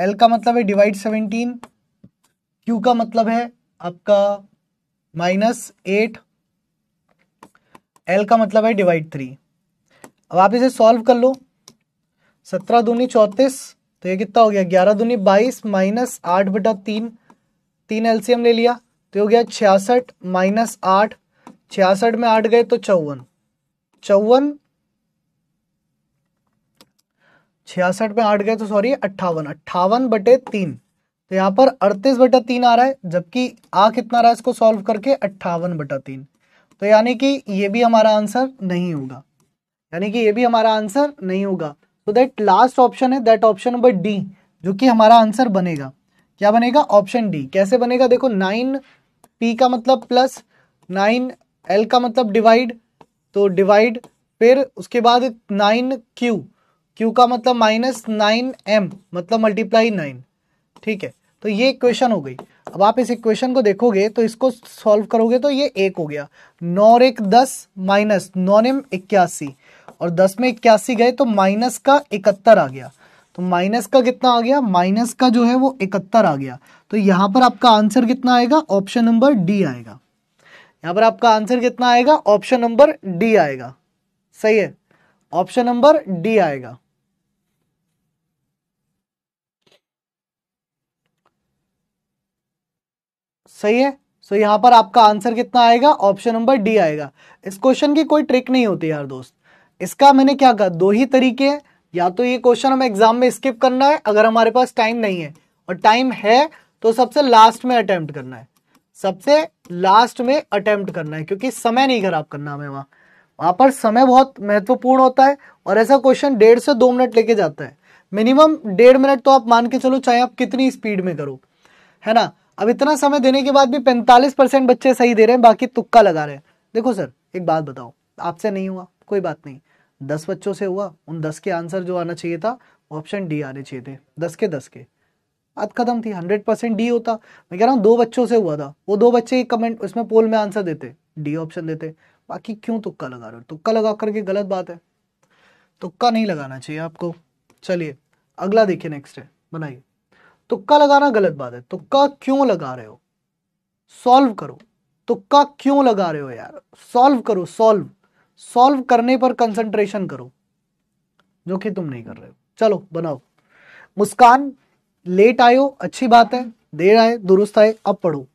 एल का मतलब है डिवाइड सेवनटीन क्यू का मतलब है आपका माइनस एट एल का मतलब है डिवाइड थ्री अब आप इसे सॉल्व कर लो सत्रह दूनी चौंतीस तो ये कितना हो गया ग्यारह दूनी बाईस माइनस आठ बटा तीन तीन एलसीएम ले लिया तो हो गया छियासठ माइनस आठ छियासठ में आठ गए तो चौवन चौवन छियासठ में आठ गए तो सॉरी अट्ठावन अट्ठावन बटे तीन तो यहाँ पर अड़तीस बटा तीन आ रहा है जबकि आ कितना रहा है इसको सॉल्व करके अट्ठावन बटा तीन तो यानी कि ये भी हमारा आंसर नहीं होगा यानी कि ये भी हमारा आंसर नहीं होगा सो दैट लास्ट ऑप्शन है दैट ऑप्शन नंबर डी जो कि हमारा आंसर बनेगा क्या बनेगा ऑप्शन डी कैसे बनेगा देखो नाइन पी का मतलब प्लस नाइन एल का मतलब डिवाइड तो डिवाइड फिर उसके बाद नाइन क्यू क्यू का मतलब माइनस नाइन एम मतलब मल्टीप्लाई नाइन ठीक है तो ये इक्वेशन हो गई अब आप इस इक्वेशन को देखोगे तो इसको सॉल्व करोगे तो ये एक हो गया नौ एक दस माइनस नौ एम इक्यासी और दस में इक्यासी गए तो माइनस का इकहत्तर आ गया तो माइनस का कितना आ गया माइनस का जो है वो इकहत्तर आ गया तो यहां पर आपका आंसर कितना आएगा ऑप्शन नंबर डी आएगा यहां पर आपका आंसर कितना आएगा ऑप्शन नंबर डी आएगा सही है ऑप्शन नंबर डी आएगा सही है सो तो so, पर आपका आंसर कितना आएगा ऑप्शन नंबर डी आएगा इस क्वेश्चन की कोई ट्रिक नहीं होती यार दोस्त इसका मैंने क्या कहा दो ही तरीके हैं या तो ये क्वेश्चन हमें एग्जाम में स्किप करना है अगर हमारे पास टाइम नहीं है और टाइम है तो सबसे लास्ट में अटेम्प्ट करना है सबसे लास्ट में अटेम्प्ट करना है क्योंकि समय नहीं खराब करना हमें वहां वहां पर समय बहुत महत्वपूर्ण होता है और ऐसा क्वेश्चन डेढ़ से दो मिनट लेके जाता है मिनिमम डेढ़ मिनट तो आप मान के चलो चाहे आप कितनी स्पीड में करो है ना अब इतना समय देने के बाद भी पैंतालीस परसेंट बच्चे सही दे रहे हैं बाकी तुक्का लगा रहे हैं देखो सर एक बात बताओ आपसे नहीं हुआ कोई बात नहीं दस बच्चों से हुआ उन दस के आंसर जो आना चाहिए था ऑप्शन डी आने चाहिए थे दस के दस के बात खत्म थी हंड्रेड परसेंट डी होता मैं कह रहा हूँ दो बच्चों से हुआ था वो दो बच्चे ही कमेंट उसमें पोल में आंसर देते डी ऑप्शन देते बाकी क्यों तुक्का लगा रहे हो तुक्का लगा करके गलत बात है तुक्का नहीं लगाना चाहिए आपको चलिए अगला देखिए नेक्स्ट है बनाइए तुक्का लगाना गलत बात है तुक्का क्यों लगा रहे हो सॉल्व करो तुक्का क्यों लगा रहे हो यार सॉल्व करो सॉल्व सॉल्व करने पर कंसंट्रेशन करो जो कि तुम नहीं कर रहे हो चलो बनाओ मुस्कान लेट आयो अच्छी बात है देर आए दुरुस्त आए अब पढ़ो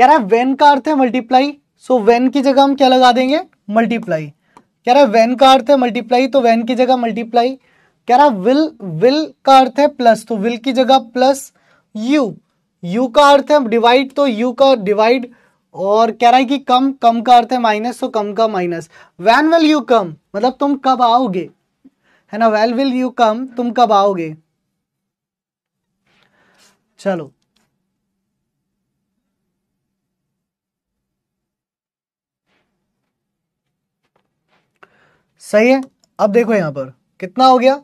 कह रहा है वेन का अर्थ है मल्टीप्लाई सो वेन की जगह हम क्या लगा देंगे मल्टीप्लाई कह रहा है वेन का अर्थ है मल्टीप्लाई तो वेन की जगह मल्टीप्लाई कह रहा विल विल का अर्थ है प्लस तो विल की जगह प्लस यू यू का अर्थ है डिवाइड तो यू का डिवाइड और कह रहा है कि कम कम का अर्थ है माइनस तो कम का minus when will you come मतलब तुम कब आओगे है ना वेल विल यू कम तुम कब आओगे चलो सही है अब देखो यहां पर कितना हो गया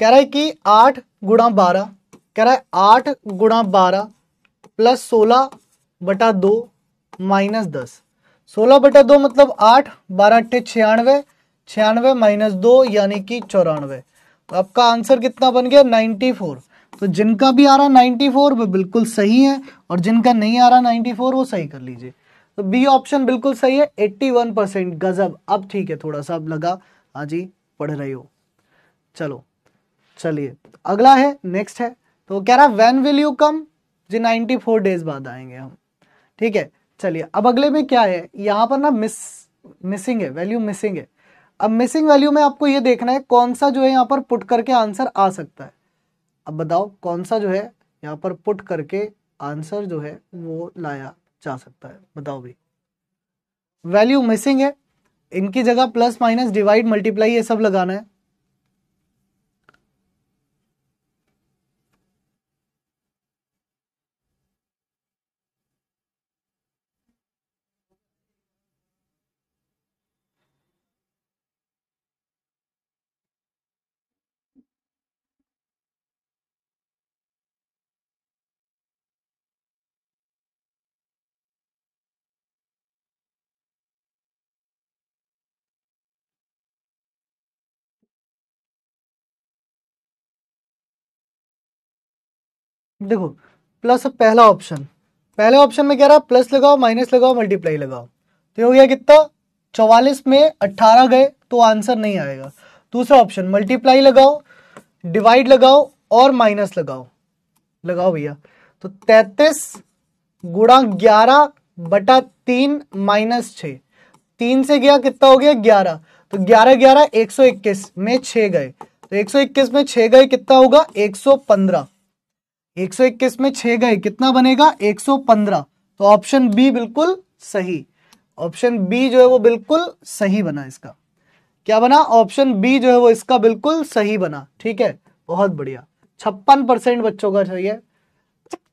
कह रहा है कि आठ गुणा बारह कह रहा है आठ गुणा बारह प्लस सोलह बटा दो माइनस दस सोलह बटा दो मतलब आठ बारह अट्ठे छियानवे छियानवे माइनस दो यानी कि चौरानवे तो आपका आंसर कितना बन गया नाइन्टी फोर तो जिनका भी आ रहा नाइन्टी फोर वो बिल्कुल सही है और जिनका नहीं आ रहा नाइन्टी फोर वो सही कर लीजिए तो बी ऑप्शन बिल्कुल सही है एट्टी वन परसेंट गजब अब ठीक है थोड़ा सा अब लगा हाँ जी पढ़ रहे हो चलो चलिए अगला है नेक्स्ट है तो कह रहा वेन विल यू कम जी फोर डेज बाद आएंगे हम ठीक है चलिए अब अगले में क्या है यहाँ पर ना मिस मिसिंग है वैल्यू मिसिंग है अब मिसिंग वैल्यू में आपको ये देखना है कौन सा जो है यहाँ पर पुट करके आंसर आ सकता है अब बताओ कौन सा जो है यहाँ पर पुट करके आंसर जो है वो लाया जा सकता है बताओ भी वैल्यू मिसिंग है इनकी जगह प्लस माइनस डिवाइड मल्टीप्लाई ये सब लगाना है देखो प्लस पहला ऑप्शन पहले ऑप्शन में कह रहा है प्लस लगाओ माइनस लगाओ मल्टीप्लाई लगाओ तो हो गया कितना चौवालीस में अट्ठारह गए तो आंसर नहीं आएगा दूसरा ऑप्शन मल्टीप्लाई लगाओ डिवाइड लगाओ और माइनस लगाओ लगाओ भैया तो तैतीस गुणा ग्यारह बटा तीन माइनस छ तीन से गया कितना हो गया ग्यारह तो ग्यारह ग्यारह एक सौ इक्कीस में छ गए तो एक सौ इक्कीस में छ गए कितना होगा एक सौ पंद्रह 121 में 6 गए कितना बनेगा 115 तो ऑप्शन बी बिल्कुल सही ऑप्शन बी जो है वो बिल्कुल सही बना इसका क्या बना ऑप्शन बी जो है वो इसका बिल्कुल सही बना ठीक है बहुत बढ़िया छप्पन परसेंट बच्चों का चाहिए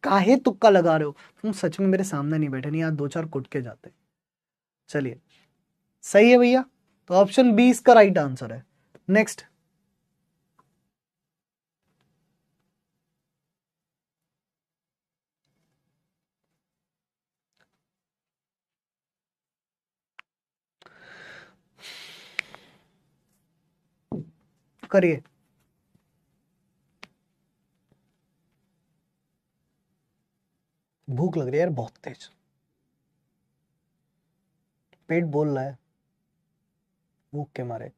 काहे तुक्का लगा रहे हो तुम सच में मेरे सामने नहीं बैठे नहीं यार दो चार कुट के जाते चलिए सही है भैया तो ऑप्शन बी इसका राइट आंसर है नेक्स्ट करिए भूख लग रही है यार बहुत तेज पेट बोल रहा है भूख के मारे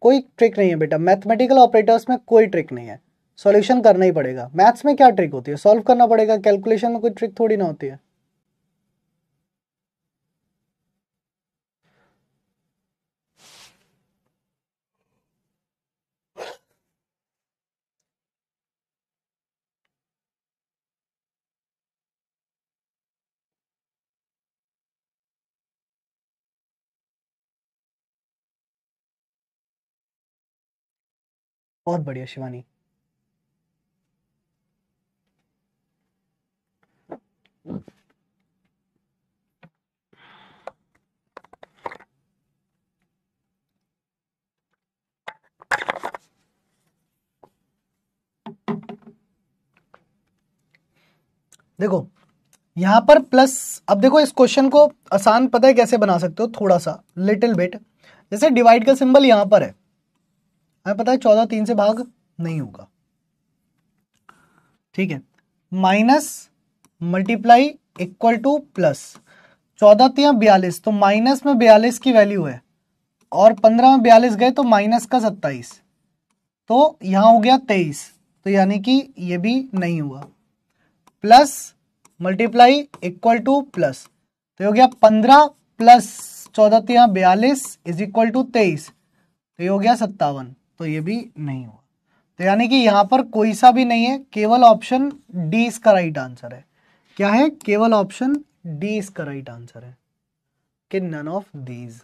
कोई ट्रिक नहीं है बेटा मैथमेटिकल ऑपरेटर्स में कोई ट्रिक नहीं है सॉल्यूशन करना ही पड़ेगा मैथ्स में क्या ट्रिक होती है सॉल्व करना पड़ेगा कैलकुलेशन में कोई ट्रिक थोड़ी ना होती है बहुत बढ़िया शिवानी देखो यहां पर प्लस अब देखो इस क्वेश्चन को आसान पता है कैसे बना सकते हो थोड़ा सा लिटिल बिट जैसे डिवाइड का सिंबल यहां पर है हमें पता है चौदह तीन से भाग नहीं होगा ठीक है minus multiply equal to plus चौदह तीन तो बयालीस तो माइनस में बयालीस की वैल्यू है और पंद्रह में बयालीस गए तो माइनस का सत्ताईस तो यहां हो गया तेईस तो यानी कि ये भी नहीं हुआ plus multiply equal to plus तो हो गया पंद्रह प्लस चौदह तीन तो बयालीस इज इक्वल टू तेईस तो ये हो गया सत्तावन तो ये भी नहीं हुआ तो यानी कि यहां पर कोई सा भी नहीं है केवल ऑप्शन डी इसका राइट आंसर है क्या है केवल ऑप्शन डी इसका राइट आंसर है कि नन ऑफ दीज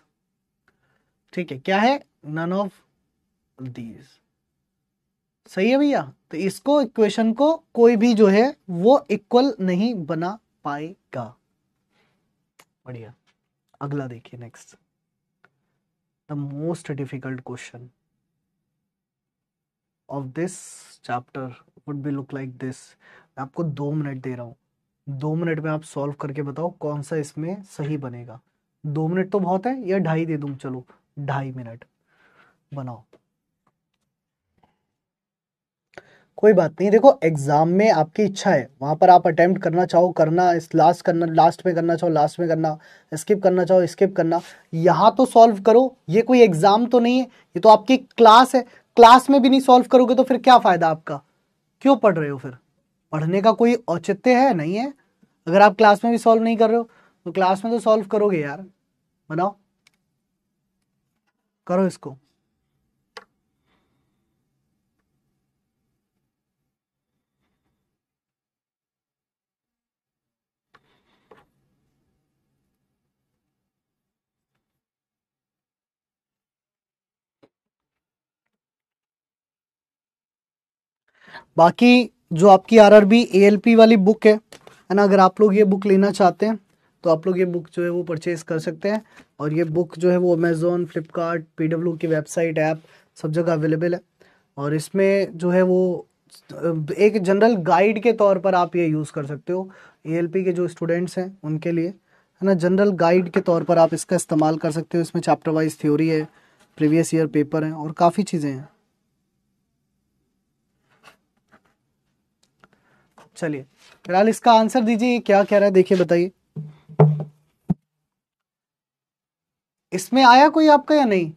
ठीक है क्या है नन ऑफ दीज सही है भैया तो इसको इक्वेशन को कोई भी जो है वो इक्वल नहीं बना पाएगा बढ़िया अगला देखिए next the most difficult question of this chapter would be look like this मैं आपको दो मिनट दे रहा हूँ दो मिनट में आप सॉल्व करके बताओ कौन सा इसमें सही बनेगा दो मिनट तो बहुत है या ढाई दे दू चलो ढाई मिनट बनाओ कोई बात नहीं देखो एग्जाम में आपकी इच्छा है वहां पर आप अटेम्प्ट करना चाहो करना इस लास्ट करना लास्ट में करना चाहो लास्ट में करना स्किप करना चाहो स्किप करना यहाँ तो सॉल्व करो ये कोई एग्जाम तो नहीं है ये तो आपकी क्लास है क्लास में भी नहीं सॉल्व करोगे तो फिर क्या फायदा आपका क्यों पढ़ रहे हो फिर पढ़ने का कोई औचित्य है नहीं है अगर आप क्लास में भी सॉल्व नहीं कर रहे हो तो क्लास में तो सॉल्व करोगे यार बनाओ करो इसको बाकी जो आपकी एल पी वाली बुक है है ना अगर आप लोग ये बुक लेना चाहते हैं तो आप लोग ये बुक जो है वो परचेज कर सकते हैं और ये बुक जो है वो अमेज़ोन फ्लिपकार्ट पी की वेबसाइट ऐप सब जगह अवेलेबल है और इसमें जो है वो एक जनरल गाइड के तौर पर आप ये यूज़ कर सकते हो ए के जो स्टूडेंट्स हैं उनके लिए है ना जनरल गाइड के तौर पर आप इसका इस्तेमाल कर सकते हो इसमें चैप्टर वाइज थ्योरी है प्रीवियस ईयर पेपर हैं और काफ़ी चीज़ें हैं चलिए फिलहाल इसका आंसर दीजिए क्या कह रहा है देखिए बताइए इसमें आया कोई आपका या नहीं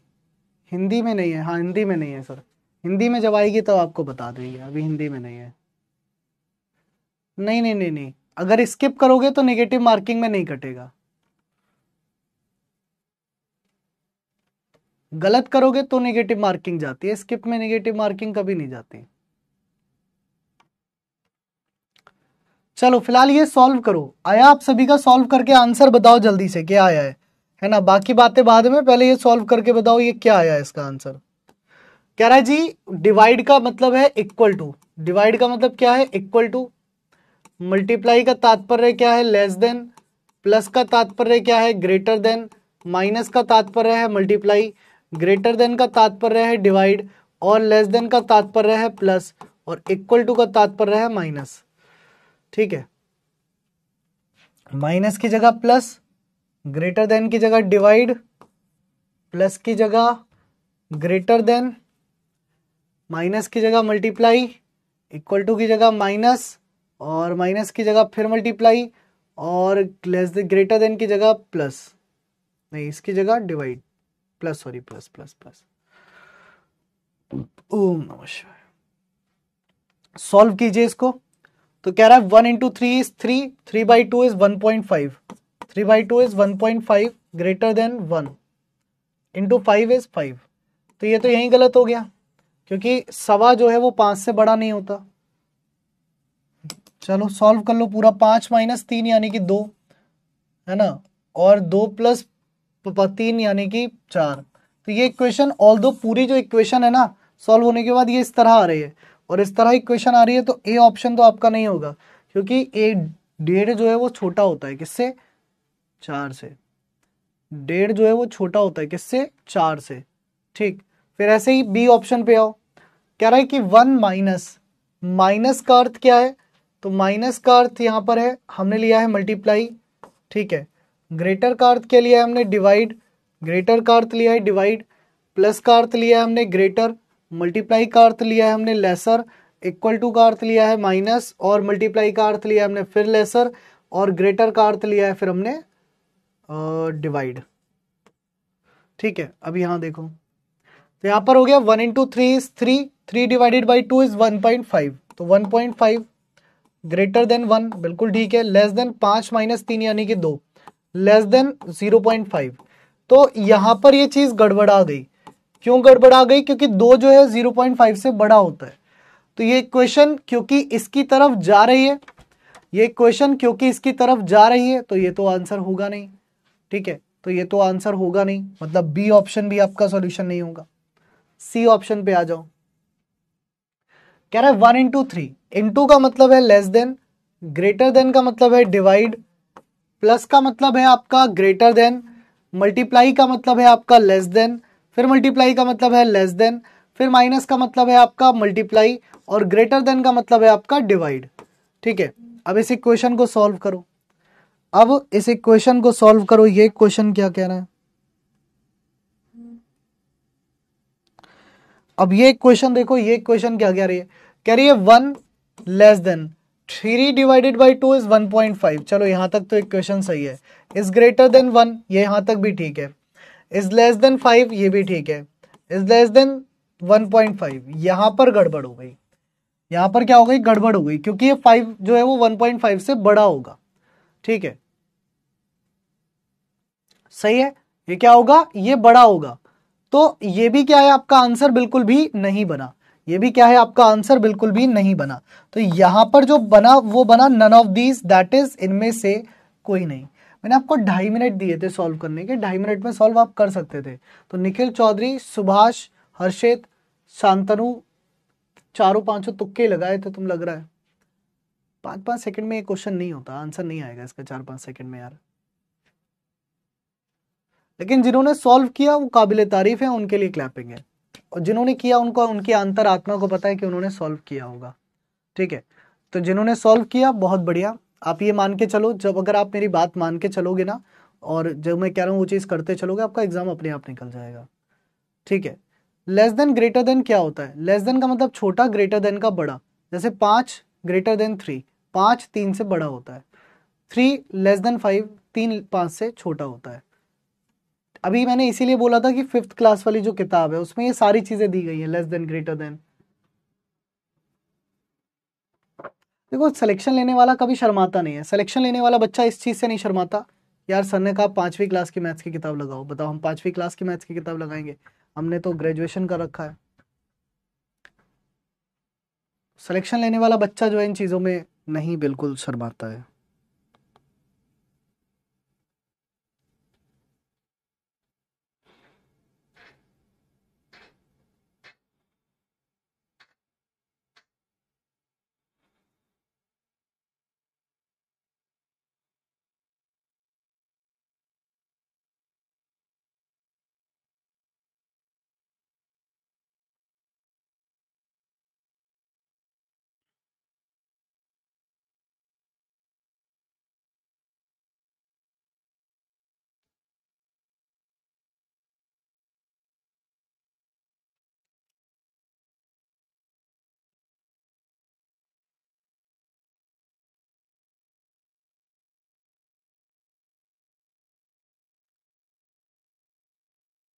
हिंदी में नहीं है हाँ हिंदी में नहीं है सर हिंदी में जब आएगी तो आपको बता देंगे अभी हिंदी में नहीं है नहीं नहीं नहीं नहीं अगर स्किप करोगे तो नेगेटिव मार्किंग में नहीं कटेगा गलत करोगे तो नेगेटिव मार्किंग जाती है स्किप में नेगेटिव मार्किंग कभी नहीं जाती चलो फिलहाल ये सॉल्व करो आया आप सभी का सॉल्व करके आंसर बताओ जल्दी से क्या आया है है ना बाकी बातें बाद में पहले ये सॉल्व करके बताओ ये क्या आया है इसका आंसर कह रहा है जी डिवाइड का मतलब है इक्वल टू डिवाइड का मतलब क्या है इक्वल टू मल्टीप्लाई का तात्पर्य क्या है लेस देन प्लस का तात्पर्य क्या है ग्रेटर देन माइनस का तात्पर्य है मल्टीप्लाई ग्रेटर देन का तात्पर्य है डिवाइड और लेस देन का तात्पर्य है प्लस और इक्वल टू का तात्पर्य है माइनस ठीक है माइनस की जगह प्लस ग्रेटर देन की जगह डिवाइड प्लस की जगह ग्रेटर देन माइनस की जगह मल्टीप्लाई इक्वल टू की जगह माइनस और माइनस की जगह फिर मल्टीप्लाई और लेस ग्रेटर देन की जगह प्लस नहीं इसकी जगह divide plus sorry plus plus plus ओम नमः शिवाय सॉल्व कीजिए इसको तो कह रहा है one into three is three three by two is one point five three by two is one point five greater than one into five is five तो ये तो यही गलत हो गया क्योंकि सवा जो है वो पांच से बड़ा नहीं होता चलो सॉल्व कर लो पूरा पांच माइनस तीन यानी कि दो है ना और दो प्लस तीन यानी कि चार तो ये इक्वेशन ऑल दो पूरी जो इक्वेशन है ना सॉल्व होने के बाद ये इस तरह आ रही है और इस तरह इक्वेशन क्वेश्चन आ रही है तो ए ऑप्शन तो आपका नहीं होगा क्योंकि ए डेढ़ जो है वो छोटा होता है किससे चार से डेढ़ जो है वो छोटा होता है किससे चार से ठीक फिर ऐसे ही बी ऑप्शन पे आओ कह रहा है कि वन माइनस माइनस का अर्थ क्या है तो माइनस का अर्थ यहां पर है हमने लिया है मल्टीप्लाई ठीक है ग्रेटर का अर्थ क्या लिया है हमने डिवाइड ग्रेटर का अर्थ लिया है डिवाइड प्लस का अर्थ लिया है हमने ग्रेटर मल्टीप्लाई का अर्थ लिया है हमने लेसर इक्वल टू का अर्थ लिया है माइनस और मल्टीप्लाई का अर्थ लिया हमने फिर लेसर और ग्रेटर का अर्थ लिया है फिर हमने डिवाइड ठीक है अब यहां देखो तो यहां पर हो गया one into three is three three divided by two is one point five तो one point five greater than one बिल्कुल ठीक है लेस देन पांच माइनस तीन यानी कि दो less than zero point five तो यहां पर ये चीज़ गड़बड़ा गई क्यों गड़बड़ा गई क्योंकि दो जो है जीरो पॉइंट फाइव से बड़ा होता है तो ये क्वेश्चन क्योंकि इसकी तरफ जा रही है ये क्वेश्चन क्योंकि इसकी तरफ जा रही है तो ये तो आंसर होगा नहीं ठीक है तो ये तो आंसर होगा नहीं मतलब बी ऑप्शन भी आपका सॉल्यूशन नहीं होगा सी ऑप्शन पे आ जाओ कह रहा है वन इंटू थ्री इंटू का मतलब है लेस देन ग्रेटर देन का मतलब है डिवाइड प्लस का मतलब है आपका ग्रेटर देन मल्टीप्लाई का मतलब है आपका लेस देन फिर मल्टीप्लाई का मतलब है लेस देन फिर माइनस का मतलब है आपका मल्टीप्लाई और ग्रेटर देन का मतलब है आपका डिवाइड ठीक है अब इस इक्वेशन को सॉल्व करो अब इस इक्वेशन को सॉल्व करो ये क्वेश्चन क्या कह रहा है अब ये क्वेश्चन देखो ये क्वेश्चन क्या कह रही है कह रही है one less than three divided by two is one point five चलो यहां तक तो एक क्वेश्चन सही है इज ग्रेटर देन वन ये यहां तक भी ठीक है इज लेस देन फाइव ये भी ठीक है is less than one point five यहाँ पर गड़बड़ हो गई यहाँ पर क्या हो गई गड़बड़ हो गई क्योंकि ये फाइव जो है वो वन पॉइंट फाइव से बड़ा होगा ठीक है सही है ये क्या होगा ये बड़ा होगा तो ये भी क्या है आपका आंसर बिल्कुल भी नहीं बना ये भी क्या है आपका आंसर बिल्कुल भी नहीं बना तो यहां पर जो बना वो बना none of these that is इनमें से कोई नहीं मैंने आपको ढाई मिनट दिए थे सॉल्व करने के ढाई मिनट में सॉल्व आप कर सकते थे तो निखिल चौधरी सुभाष हर्षित शांतनु चारों पांचों तुक्के लगाए थे तुम लग रहा है पांच पांच सेकंड में ये क्वेश्चन नहीं होता आंसर नहीं आएगा इसका चार पांच सेकंड में यार लेकिन जिन्होंने सॉल्व किया वो काबिल तारीफ है उनके लिए क्लैपिंग है और जिन्होंने किया उनको उनकी अंतर आत्मा को पता है कि उन्होंने सॉल्व किया होगा ठीक है तो जिन्होंने सॉल्व किया बहुत बढ़िया आप ये मान के चलो जब अगर आप मेरी बात मान के चलोगे ना और जब मैं कह रहा हूँ वो चीज़ करते चलोगे आपका एग्जाम अपने आप निकल जाएगा ठीक है लेस देन ग्रेटर देन क्या होता है लेस देन का मतलब छोटा ग्रेटर देन का बड़ा जैसे पाँच ग्रेटर देन थ्री पाँच तीन से बड़ा होता है थ्री लेस देन फाइव तीन पाँच से छोटा होता है अभी मैंने इसीलिए बोला था कि फिफ्थ क्लास वाली जो किताब है उसमें ये सारी चीज़ें दी गई हैं लेस देन ग्रेटर देन देखो सिलेक्शन लेने वाला कभी शर्माता नहीं है सिलेक्शन लेने वाला बच्चा इस चीज़ से नहीं शर्माता यार सर ने कहा पाँचवीं क्लास की मैथ्स की किताब लगाओ बताओ हम पाँचवीं क्लास की मैथ्स की किताब लगाएंगे हमने तो ग्रेजुएशन कर रखा है सिलेक्शन लेने वाला बच्चा जो है इन चीज़ों में नहीं बिल्कुल शर्माता है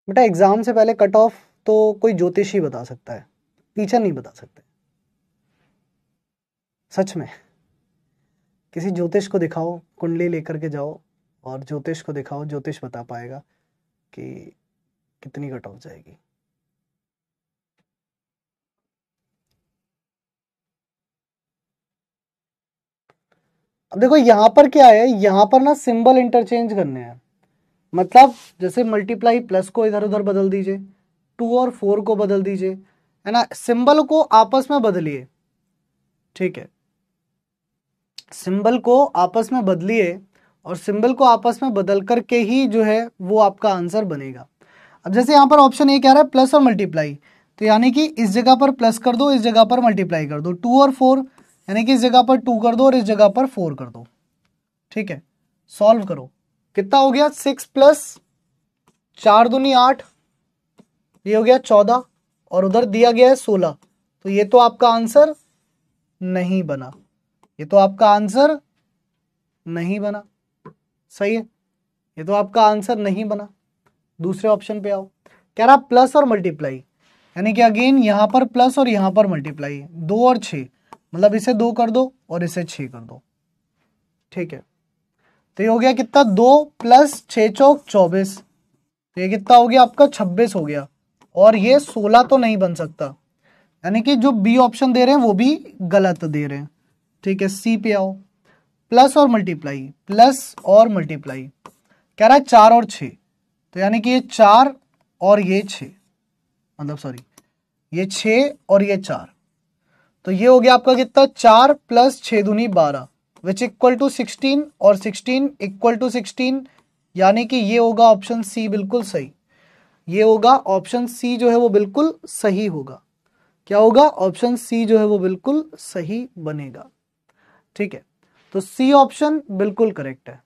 बेटा एग्ज़ाम से पहले कट ऑफ तो कोई ज्योतिष ही बता सकता है टीचर नहीं बता सकते सच में किसी ज्योतिष को दिखाओ कुंडली लेकर के जाओ और ज्योतिष को दिखाओ ज्योतिष बता पाएगा कि कितनी कट ऑफ जाएगी अब देखो यहां पर क्या है यहां पर ना सिंबल इंटरचेंज करने हैं मतलब जैसे मल्टीप्लाई प्लस को इधर उधर बदल दीजिए टू और फोर को बदल दीजिए है ना सिंबल को आपस में बदलिए ठीक है सिंबल को आपस में बदलिए और सिंबल को आपस में बदल करके ही जो है वो आपका आंसर बनेगा अब जैसे यहां पर ऑप्शन ए क्या रहा है प्लस और मल्टीप्लाई तो यानी कि इस जगह पर प्लस कर दो इस जगह पर मल्टीप्लाई कर दो टू और फोर यानी कि इस जगह पर टू कर दो और इस जगह पर फोर कर दो ठीक है सॉल्व करो कितना हो गया सिक्स प्लस चार दुनी आठ ये हो गया चौदह और उधर दिया गया है सोलह तो ये तो आपका आंसर नहीं बना ये तो आपका आंसर नहीं बना सही है ये तो आपका आंसर नहीं बना दूसरे ऑप्शन पे आओ कह रहा प्लस और मल्टीप्लाई यानी कि अगेन यहां पर प्लस और यहां पर मल्टीप्लाई दो और छ मतलब इसे दो कर दो और इसे छ कर दो ठीक है तो ये हो गया कितना दो प्लस छः चौक चौबीस तो ये कितना हो गया आपका छब्बीस हो गया और ये सोलह तो नहीं बन सकता यानी कि जो बी ऑप्शन दे रहे हैं वो भी गलत दे रहे हैं ठीक है सी पे आओ प्लस और मल्टीप्लाई प्लस और मल्टीप्लाई कह रहा है चार और छः तो यानी कि ये चार और ये छ मतलब सॉरी ये छ और ये चार तो ये हो गया आपका कितना चार प्लस छः दुनी बारह विच इक्वल टू सिक्सटीन और सिक्सटीन इक्वल टू सिक्सटीन यानी कि ये होगा ऑप्शन सी बिल्कुल सही ये होगा ऑप्शन सी जो है वो बिल्कुल सही होगा क्या होगा ऑप्शन सी जो है वो बिल्कुल सही बनेगा ठीक है तो सी ऑप्शन बिल्कुल करेक्ट है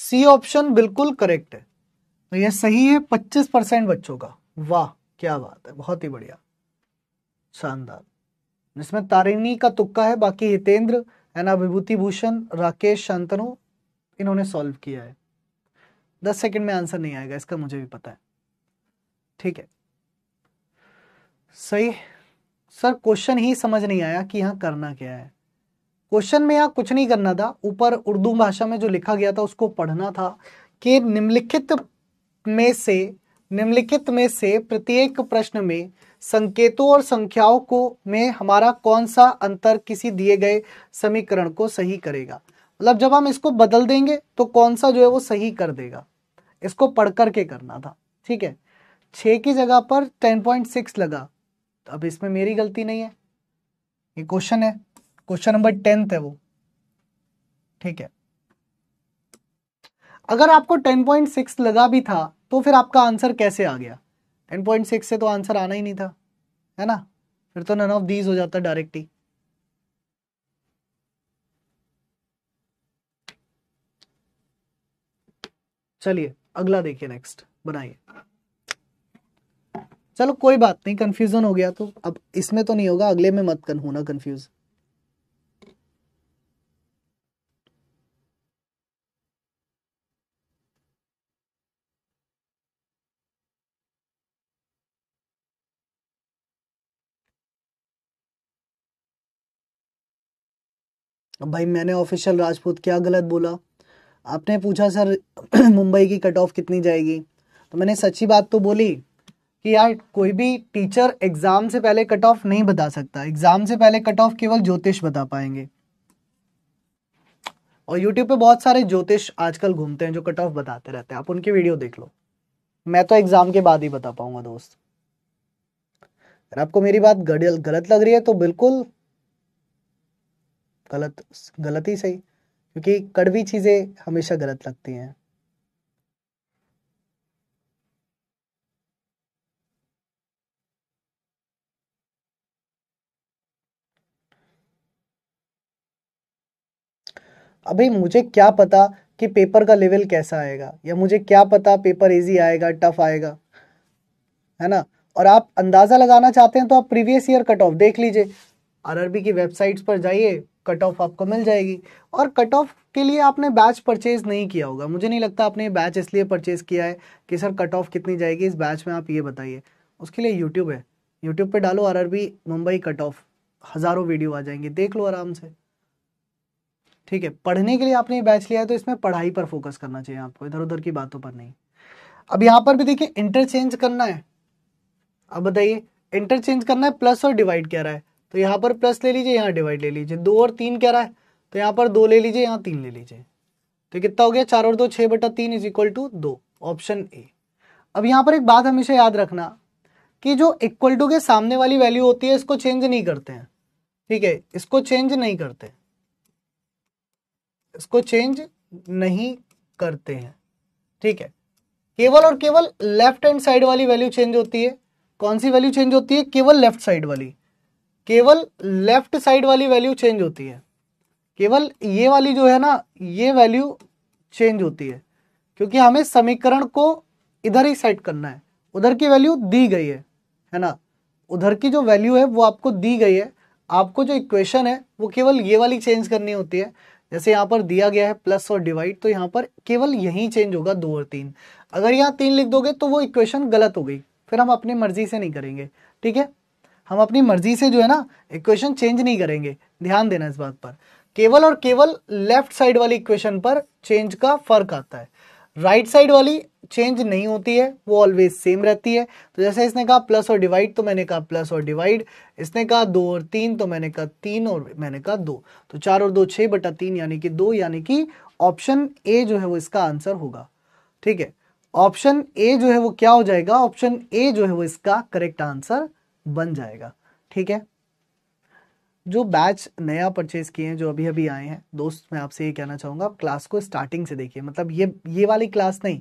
सी ऑप्शन बिल्कुल करेक्ट है तो यह सही है 25 परसेंट बच्चों का वाह क्या बात है बहुत ही बढ़िया शानदार जिसमें तारिणी का तुक्का है बाकी हितेंद्र एंड विभूति भूषण राकेश शांतनु इन्होंने सॉल्व किया है दस सेकंड में आंसर नहीं आएगा इसका मुझे भी पता है ठीक है सही सर क्वेश्चन ही समझ नहीं आया कि यहाँ करना क्या है क्वेश्चन में यहाँ कुछ नहीं करना था ऊपर उर्दू भाषा में जो लिखा गया था उसको पढ़ना था कि निम्नलिखित में से निम्नलिखित में से प्रत्येक प्रश्न में संकेतों और संख्याओं को में हमारा कौन सा अंतर किसी दिए गए समीकरण को सही करेगा मतलब जब हम इसको बदल देंगे तो कौन सा जो है वो सही कर देगा इसको पढ़ करके करना था ठीक है छ की जगह पर टेन पॉइंट सिक्स लगा तो अब इसमें मेरी गलती नहीं है ये क्वेश्चन है क्वेश्चन नंबर टेंथ है वो ठीक है अगर आपको टेन पॉइंट सिक्स लगा भी था तो फिर आपका आंसर कैसे आ गया एन पॉइंट सिक्स से तो आंसर आना ही नहीं था है ना फिर तो नन ऑफ दीज हो जाता डायरेक्ट ही चलिए अगला देखिए नेक्स्ट बनाइए चलो कोई बात नहीं कंफ्यूजन हो गया तो अब इसमें तो नहीं होगा अगले में मत कन होना कंफ्यूज तो भाई मैंने ऑफिशियल राजपूत क्या गलत बोला आपने पूछा सर (clears throat) मुंबई की कट ऑफ कितनी जाएगी तो मैंने सच्ची बात तो बोली कि यार कोई भी टीचर एग्ज़ाम से पहले कट ऑफ नहीं बता सकता एग्ज़ाम से पहले कट ऑफ केवल ज्योतिष बता पाएंगे और यूट्यूब पे बहुत सारे ज्योतिष आजकल घूमते हैं जो कट ऑफ बताते रहते हैं आप उनकी वीडियो देख लो मैं तो एग्ज़ाम के बाद ही बता पाऊंगा दोस्त अगर आपको मेरी बात गलत लग रही है तो बिल्कुल गलत गलत ही सही क्योंकि कड़वी चीज़ें हमेशा गलत लगती हैं अभी मुझे क्या पता कि पेपर का लेवल कैसा आएगा या मुझे क्या पता पेपर इजी आएगा टफ आएगा है ना और आप अंदाज़ा लगाना चाहते हैं तो आप प्रीवियस ईयर कट ऑफ देख लीजिए आरआरबी की वेबसाइट्स पर जाइए कट ऑफ आपको मिल जाएगी और कट ऑफ के लिए आपने बैच परचेज नहीं किया होगा मुझे नहीं लगता आपने बैच इसलिए परचेज किया है कि सर कट ऑफ कितनी जाएगी इस बैच में आप ये बताइए उसके लिए यूट्यूब है यूट्यूब पे डालो आर मुंबई कट ऑफ हज़ारों वीडियो आ जाएंगे देख लो आराम से ठीक है पढ़ने के लिए आपने बैच लिया है तो इसमें पढ़ाई पर फोकस करना चाहिए आपको इधर उधर की बातों पर नहीं अब यहाँ पर भी देखिए इंटरचेंज करना है अब बताइए इंटरचेंज करना है प्लस और डिवाइड क्या रहा है तो यहाँ पर प्लस ले लीजिए यहाँ डिवाइड ले लीजिए दो और तीन क्या रहा है तो यहाँ पर दो ले लीजिए यहाँ तीन ले लीजिए तो कितना हो गया चार और दो छः बटा तीन इज इक्वल टू दो ऑप्शन ए अब यहाँ पर एक बात हमेशा याद रखना कि जो इक्वल टू के सामने वाली वैल्यू होती है इसको चेंज नहीं करते हैं ठीक है इसको चेंज नहीं करते इसको चेंज नहीं करते हैं ठीक है केवल और केवल लेफ्ट एंड साइड वाली वैल्यू चेंज होती है कौन सी वैल्यू चेंज होती है केवल लेफ्ट साइड वाली केवल लेफ्ट साइड वाली वैल्यू चेंज होती है केवल ये वाली जो है ना ये वैल्यू चेंज होती है क्योंकि हमें समीकरण को इधर ही सेट करना है उधर की वैल्यू दी गई है है ना उधर की जो वैल्यू है वो आपको दी गई है आपको जो इक्वेशन है वो केवल ये वाली चेंज करनी होती है जैसे यहाँ पर दिया गया है प्लस और डिवाइड तो यहाँ पर केवल यही चेंज होगा दो और तीन अगर यहाँ तीन लिख दोगे तो वो इक्वेशन गलत हो गई फिर हम अपनी मर्जी से नहीं करेंगे ठीक है हम अपनी मर्जी से जो है ना इक्वेशन चेंज नहीं करेंगे ध्यान देना इस बात पर केवल और केवल लेफ्ट साइड वाली इक्वेशन पर चेंज का फर्क आता है राइट right साइड वाली चेंज नहीं होती है वो ऑलवेज सेम रहती है तो जैसे इसने कहा प्लस और डिवाइड तो मैंने कहा प्लस और डिवाइड इसने कहा दो और तीन तो मैंने कहा तीन और मैंने कहा दो तो चार और दो छह बटा तीन यानी कि दो यानी कि ऑप्शन ए जो है वो इसका आंसर होगा ठीक है ऑप्शन ए जो है वो क्या हो जाएगा ऑप्शन ए जो है वो इसका करेक्ट आंसर बन जाएगा ठीक है जो बैच नया परचेज किए हैं जो अभी अभी आए हैं दोस्त मैं आपसे ये कहना चाहूंगा आप क्लास को स्टार्टिंग से देखिए मतलब ये ये वाली क्लास नहीं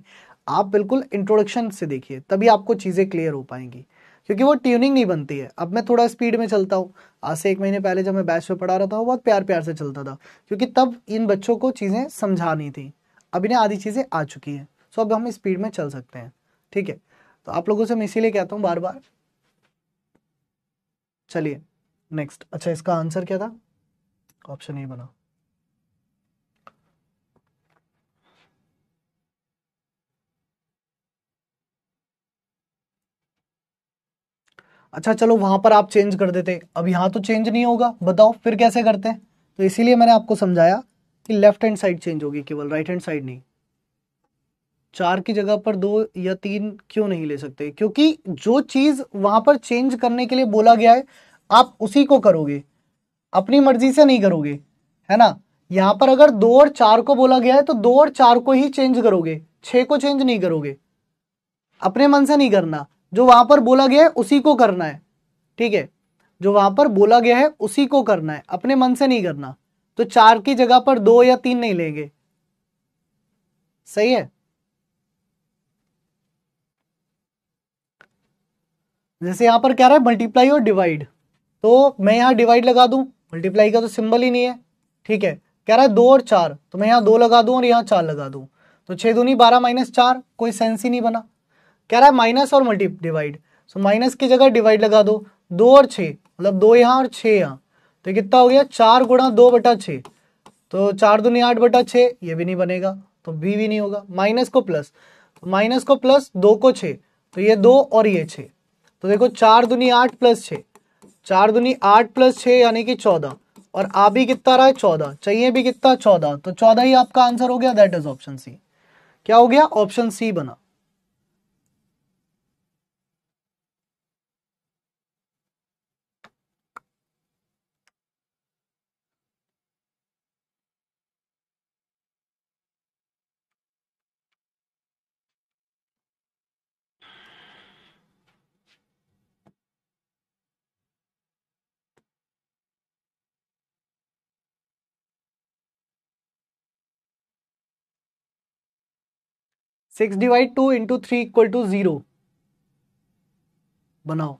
आप बिल्कुल इंट्रोडक्शन से देखिए तभी आपको चीज़ें क्लियर हो पाएंगी क्योंकि वो ट्यूनिंग नहीं बनती है अब मैं थोड़ा स्पीड में चलता हूँ आज से एक महीने पहले जब मैं बैच में पढ़ा रहा था वो बहुत प्यार प्यार से चलता था क्योंकि तब इन बच्चों को चीज़ें समझानी थी अब इन्हें आधी चीज़ें आ चुकी हैं सो अब हम स्पीड में चल सकते हैं ठीक है तो आप लोगों से मैं इसीलिए कहता हूँ बार बार चलिए नेक्स्ट अच्छा इसका आंसर क्या था ऑप्शन ए बना अच्छा चलो वहां पर आप चेंज कर देते अब यहां तो चेंज नहीं होगा बताओ फिर कैसे करते हैं तो इसीलिए मैंने आपको समझाया कि लेफ्ट हैंड साइड चेंज होगी केवल राइट हैंड साइड नहीं चार की जगह पर दो या तीन क्यों नहीं ले सकते क्योंकि जो चीज वहां पर चेंज करने के लिए बोला गया है आप उसी को करोगे अपनी मर्जी से नहीं करोगे है ना यहां पर अगर दो और चार को बोला गया है तो दो और चार को ही चेंज करोगे छह को चेंज नहीं करोगे अपने मन से नहीं करना जो वहां पर बोला गया है उसी को करना है ठीक है जो वहां पर बोला गया है उसी को करना है अपने मन से नहीं करना तो चार की जगह पर दो या तीन नहीं लेंगे सही है जैसे यहाँ पर क्या रहा है मल्टीप्लाई और डिवाइड तो मैं यहाँ डिवाइड लगा दूँ मल्टीप्लाई का तो सिंबल ही नहीं है ठीक है कह रहा है दो और चार तो मैं यहाँ दो लगा दू और यहाँ चार लगा दूं तो छः दूनी बारह माइनस चार कोई सेंस ही नहीं बना कह रहा है माइनस और मल्टी डिवाइड सो माइनस की जगह डिवाइड लगा दो दो और छ मतलब दो यहाँ और छह यहाँ तो कितना हो गया चार गुणा दो बटा छ तो चार दूनी आठ बटा छः ये भी नहीं बनेगा तो बी भी नहीं होगा माइनस को प्लस माइनस तो को प्लस दो को छ तो ये दो और ये छः तो देखो चार दुनी आठ प्लस छः चार दुनी आठ प्लस छः यानी कि चौदह और आ भी कितना रहा है चौदह चाहिए भी कितना चौदह तो चौदह ही आपका आंसर हो गया दैट इज ऑप्शन सी क्या हो गया ऑप्शन सी बना six divide two into three equal to zero बनाओ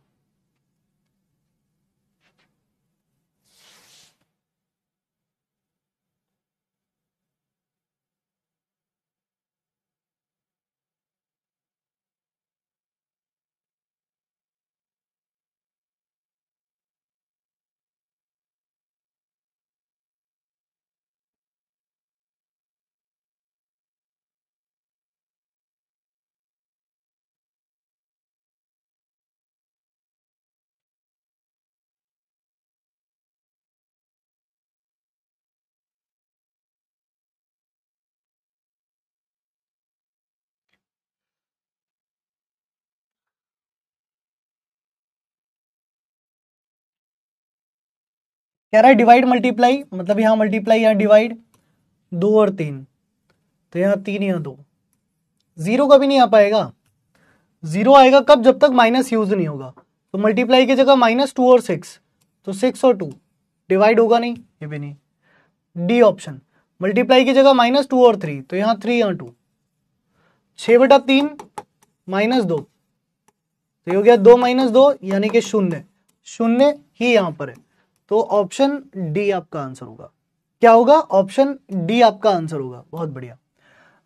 कह रहा है डिवाइड मल्टीप्लाई मतलब यहां मल्टीप्लाई या डिवाइड दो और तीन तो यहां तीन या दो जीरो कभी नहीं आ पाएगा जीरो आएगा कब जब तक माइनस यूज नहीं होगा तो मल्टीप्लाई की जगह माइनस टू और सिक्स तो सिक्स और टू डिवाइड होगा नहीं ये भी नहीं डी ऑप्शन मल्टीप्लाई की जगह माइनस टू और थ्री तो यहां थ्री यहाँ टू छः बटा तीन माइनस दो तो ये हो गया दो माइनस दो यानी कि शून्य शून्य ही यहां पर है तो ऑप्शन डी आपका आंसर होगा क्या होगा ऑप्शन डी आपका आंसर होगा बहुत बढ़िया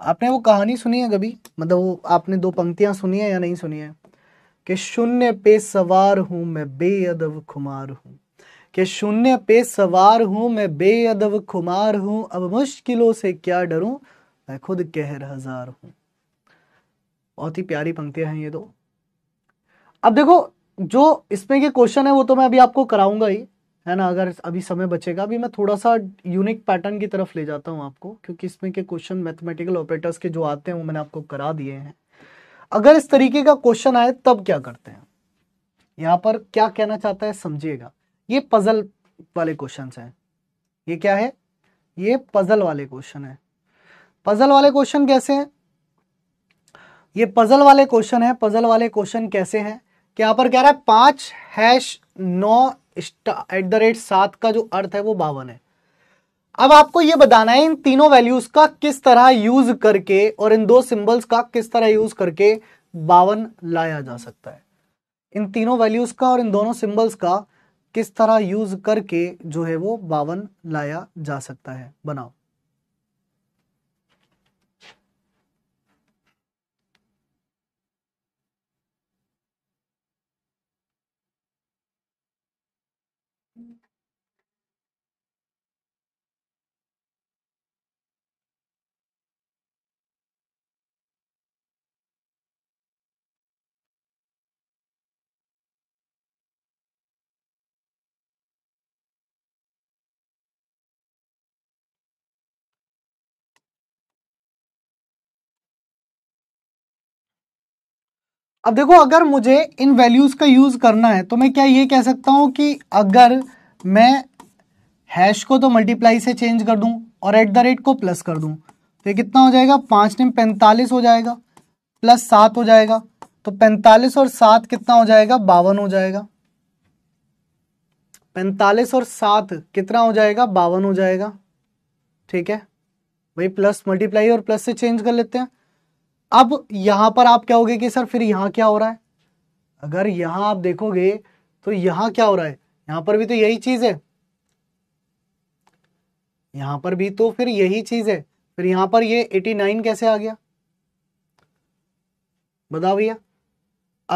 आपने वो कहानी सुनी है कभी मतलब वो आपने दो पंक्तियां सुनी है या नहीं सुनी है कि शून्य पे सवार हूं मैं बेअदब खुमार हूं कि शून्य पे सवार हूं मैं बेअदब खुमार हूं अब मुश्किलों से क्या डरू मैं खुद कहर हजार हूं बहुत ही प्यारी पंक्तियां हैं ये दो अब देखो जो इसमें के क्वेश्चन है वो तो मैं अभी आपको कराऊंगा ही है ना अगर अभी समय बचेगा अभी मैं थोड़ा सा यूनिक पैटर्न की तरफ ले जाता हूँ आपको क्योंकि इसमें के क्वेश्चन मैथमेटिकल ऑपरेटर्स के जो आते हैं वो मैंने आपको करा दिए हैं अगर इस तरीके का क्वेश्चन आए तब क्या करते हैं यहाँ पर क्या कहना चाहता है समझिएगा ये पजल वाले क्वेश्चन है ये क्या है ये पजल वाले क्वेश्चन है पजल वाले क्वेश्चन कैसे हैं ये पजल वाले क्वेश्चन है पजल वाले क्वेश्चन कैसे हैं कि यहाँ पर कह रहा है पांच हैश नौ एट द रेट सात का जो अर्थ है वो बावन है अब आपको ये बताना है इन तीनों वैल्यूज का किस तरह यूज करके और इन दो सिंबल्स का किस तरह यूज करके बावन लाया जा सकता है इन तीनों वैल्यूज का और इन दोनों सिंबल्स का किस तरह यूज करके जो है वो बावन लाया जा सकता है बनाओ अब देखो अगर मुझे इन वैल्यूज़ का यूज़ करना है तो मैं क्या ये कह सकता हूं कि अगर मैं हैश को तो मल्टीप्लाई से चेंज कर दूं और एट द रेट को प्लस कर दूं तो ये कितना हो जाएगा पांच ने पैंतालीस हो जाएगा प्लस सात हो जाएगा तो पैंतालीस और सात कितना हो जाएगा बावन हो जाएगा पैंतालीस और सात कितना हो जाएगा बावन हो जाएगा ठीक है वही प्लस मल्टीप्लाई और प्लस से चेंज कर लेते हैं अब यहां पर आप क्या होगे कि सर फिर यहां क्या हो रहा है अगर यहां आप देखोगे तो यहां क्या हो रहा है यहां पर भी तो यही चीज है यहां पर भी तो फिर यही चीज है फिर यहां पर ये 89 कैसे आ गया बताओ भैया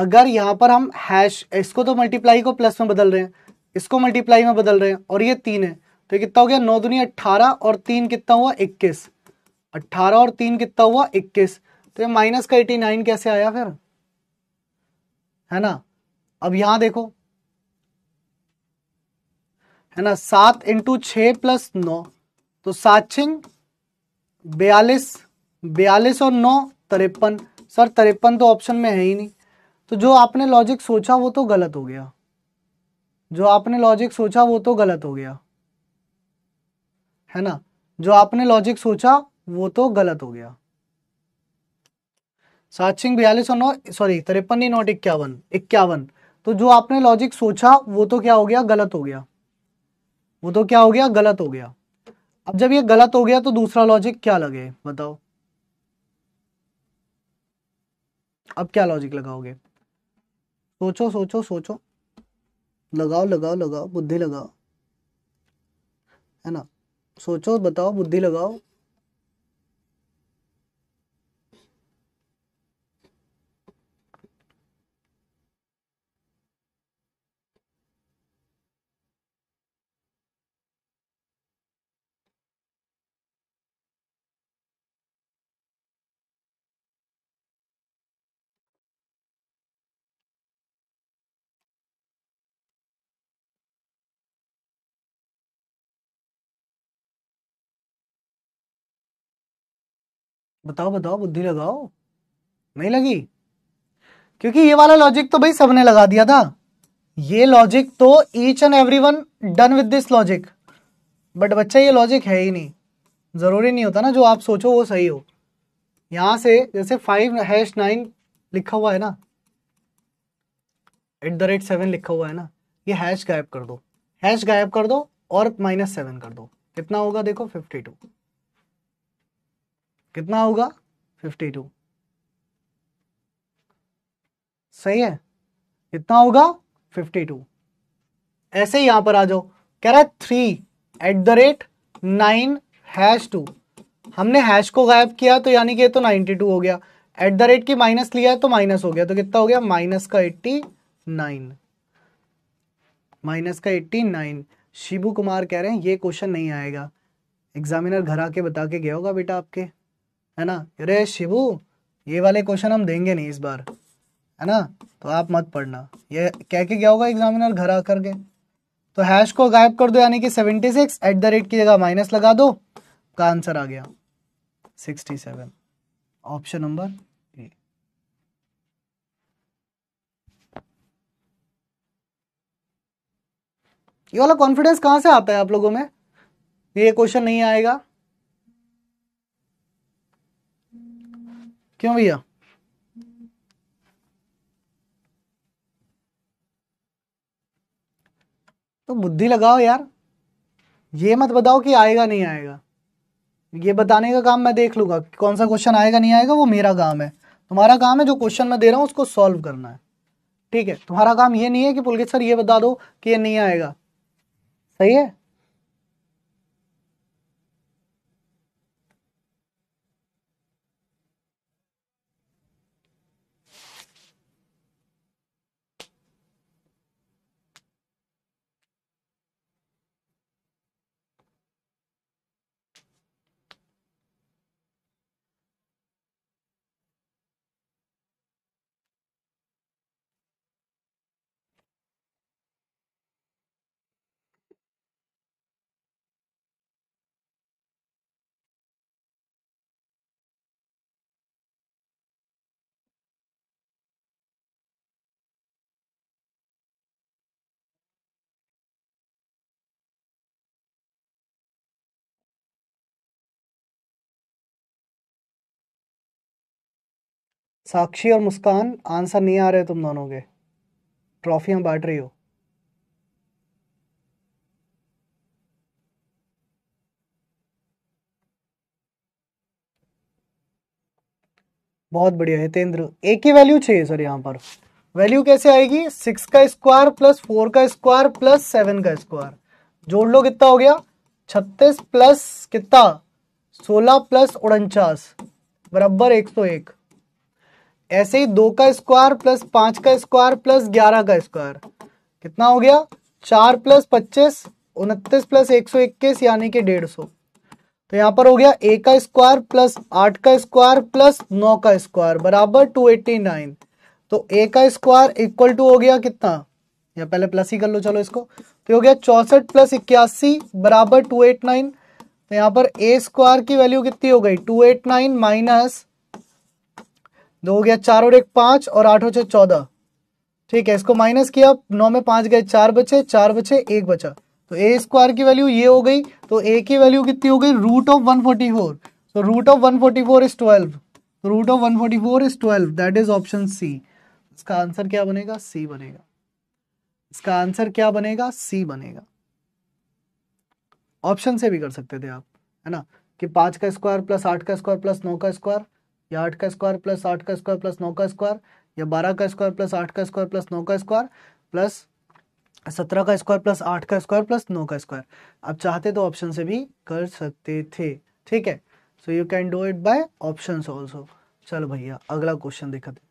अगर यहां पर हम हैश इसको तो मल्टीप्लाई को प्लस में बदल रहे हैं इसको मल्टीप्लाई में बदल रहे हैं और ये तीन है तो कितना हो गया नौ दुनिया अट्ठारह और तीन कितना हुआ इक्कीस अट्ठारह और तीन कितना हुआ इक्कीस तो ये माइनस का एटी नाइन कैसे आया फिर है ना अब यहां देखो है ना सात इंटू छ प्लस नौ तो सात छिंग बयालीस बयालीस और नौ तिरपन सर तिरपन तो ऑप्शन में है ही नहीं तो जो आपने लॉजिक सोचा वो तो गलत हो गया जो आपने लॉजिक सोचा वो तो गलत हो गया है ना जो आपने लॉजिक सोचा वो तो गलत हो गया सात सिंह बयालीस और नौ सॉरी तिरपन ही नॉट इक्यावन इक्यावन तो जो आपने लॉजिक सोचा वो तो क्या हो गया गलत हो गया वो तो क्या हो गया गलत हो गया अब जब ये गलत हो गया तो दूसरा लॉजिक क्या लगे बताओ अब क्या लॉजिक लगाओगे सोचो सोचो सोचो लगाओ लगाओ लगाओ बुद्धि लगाओ है ना सोचो बताओ बुद्धि लगाओ बताओ बताओ बुद्धि लगाओ नहीं लगी क्योंकि ये वाला लॉजिक तो भाई सबने लगा दिया था ये लॉजिक तो each and every one done with this logic but बच्चा ये लॉजिक है ही नहीं ज़रूरी नहीं होता ना जो आप सोचो वो सही हो यहाँ से जैसे फाइव हैश नाइन लिखा हुआ है ना एट द रेट सेवन लिखा हुआ है ना ये हैश गायब कर दो हैश गायब कर दो और माइनस सेवन कर दो कितना होगा देखो फिफ्टी टू कितना होगा 52 सही है कितना होगा 52 ऐसे यहां पर आ जाओ कह रहा है three at the rate nine hash two हमने हैश को गायब किया तो यानी कि तो 92 हो गया एट द रेट की माइनस लिया तो माइनस हो गया तो कितना हो गया माइनस का 89 माइनस का 89 शिबू कुमार कह रहे हैं ये क्वेश्चन नहीं आएगा एग्जामिनर घर आके बता के गया होगा बेटा आपके है ना अरे शिबू ये वाले क्वेश्चन हम देंगे नहीं इस बार है ना तो आप मत पढ़ना ये कह के क्या होगा एग्जामिनर घर आकर के तो हैश को गायब कर दो यानी कि seventy six at the rate की जगह माइनस लगा दो का आंसर आ गया sixty seven option number A ये वाला कॉन्फिडेंस कहां से आता है आप लोगों में ये क्वेश्चन नहीं आएगा क्यों भैया तो बुद्धि लगाओ यार ये मत बताओ कि आएगा नहीं आएगा ये बताने का काम मैं देख लूंगा कौन सा क्वेश्चन आएगा नहीं आएगा वो मेरा काम है तुम्हारा काम है जो क्वेश्चन मैं दे रहा हूं उसको सॉल्व करना है ठीक है तुम्हारा काम ये नहीं है कि पुलकित सर ये बता दो कि ये नहीं आएगा सही है साक्षी और मुस्कान आंसर नहीं आ रहे तुम दोनों के ट्रॉफियां बांट रही हो बहुत बढ़िया हितेंद्र एक ही वैल्यू चाहिए सर यहां पर वैल्यू कैसे आएगी सिक्स का स्क्वायर प्लस फोर का स्क्वायर प्लस सेवन का स्क्वायर जोड़ लो कितना हो गया छत्तीस प्लस कितना सोलह प्लस उनचास बराबर एक सौ एक ऐसे ही दो का स्क्वायर प्लस पांच का स्क्वायर प्लस ग्यारह का स्क्वायर कितना हो गया चार प्लस पच्चीस उनतीस प्लस एक सौ इक्कीस यानी कि डेढ़ सौ तो यहां पर हो गया ए का स्क्वायर प्लस आठ का स्क्वायर प्लस नौ का स्क्वायर बराबर टू एट्टी नाइन तो ए का स्क्वायर इक्वल टू हो गया कितना या पहले प्लस ही कर लो चलो इसको तो हो गया चौसठ प्लस इक्यासी बराबर टू एट नाइन तो यहाँ पर ए स्क्वायर की वैल्यू कितनी हो गई टू एट नाइन माइनस दो हो गया चार और एक पांच और आठ हो चौदह ठीक है इसको माइनस किया नौ में पांच गए चार बचे चार बचे एक बचा तो ए स्क्वायर की वैल्यू ये हो गई तो ए की वैल्यू कितनी हो गई root of one forty four so root of one forty four is twelve root of one forty four is twelve that is option C इसका आंसर क्या बनेगा सी बनेगा इसका आंसर क्या बनेगा सी बनेगा ऑप्शन से भी कर सकते थे आप है ना कि पांच का स्क्वायर प्लस आठ का स्क्वायर प्लस नौ का स्क्वायर या आठ का स्क्वायर प्लस आठ का स्क्वायर प्लस नौ का स्क्वायर या बारह का स्क्वायर प्लस आठ का स्क्वायर प्लस नौ का स्क्वायर प्लस सत्रह का स्क्वायर प्लस आठ का स्क्वायर प्लस नौ का स्क्वायर आप चाहते तो ऑप्शन से भी कर सकते थे ठीक है so you can do it by option also चलो भैया अगला क्वेश्चन देखा दे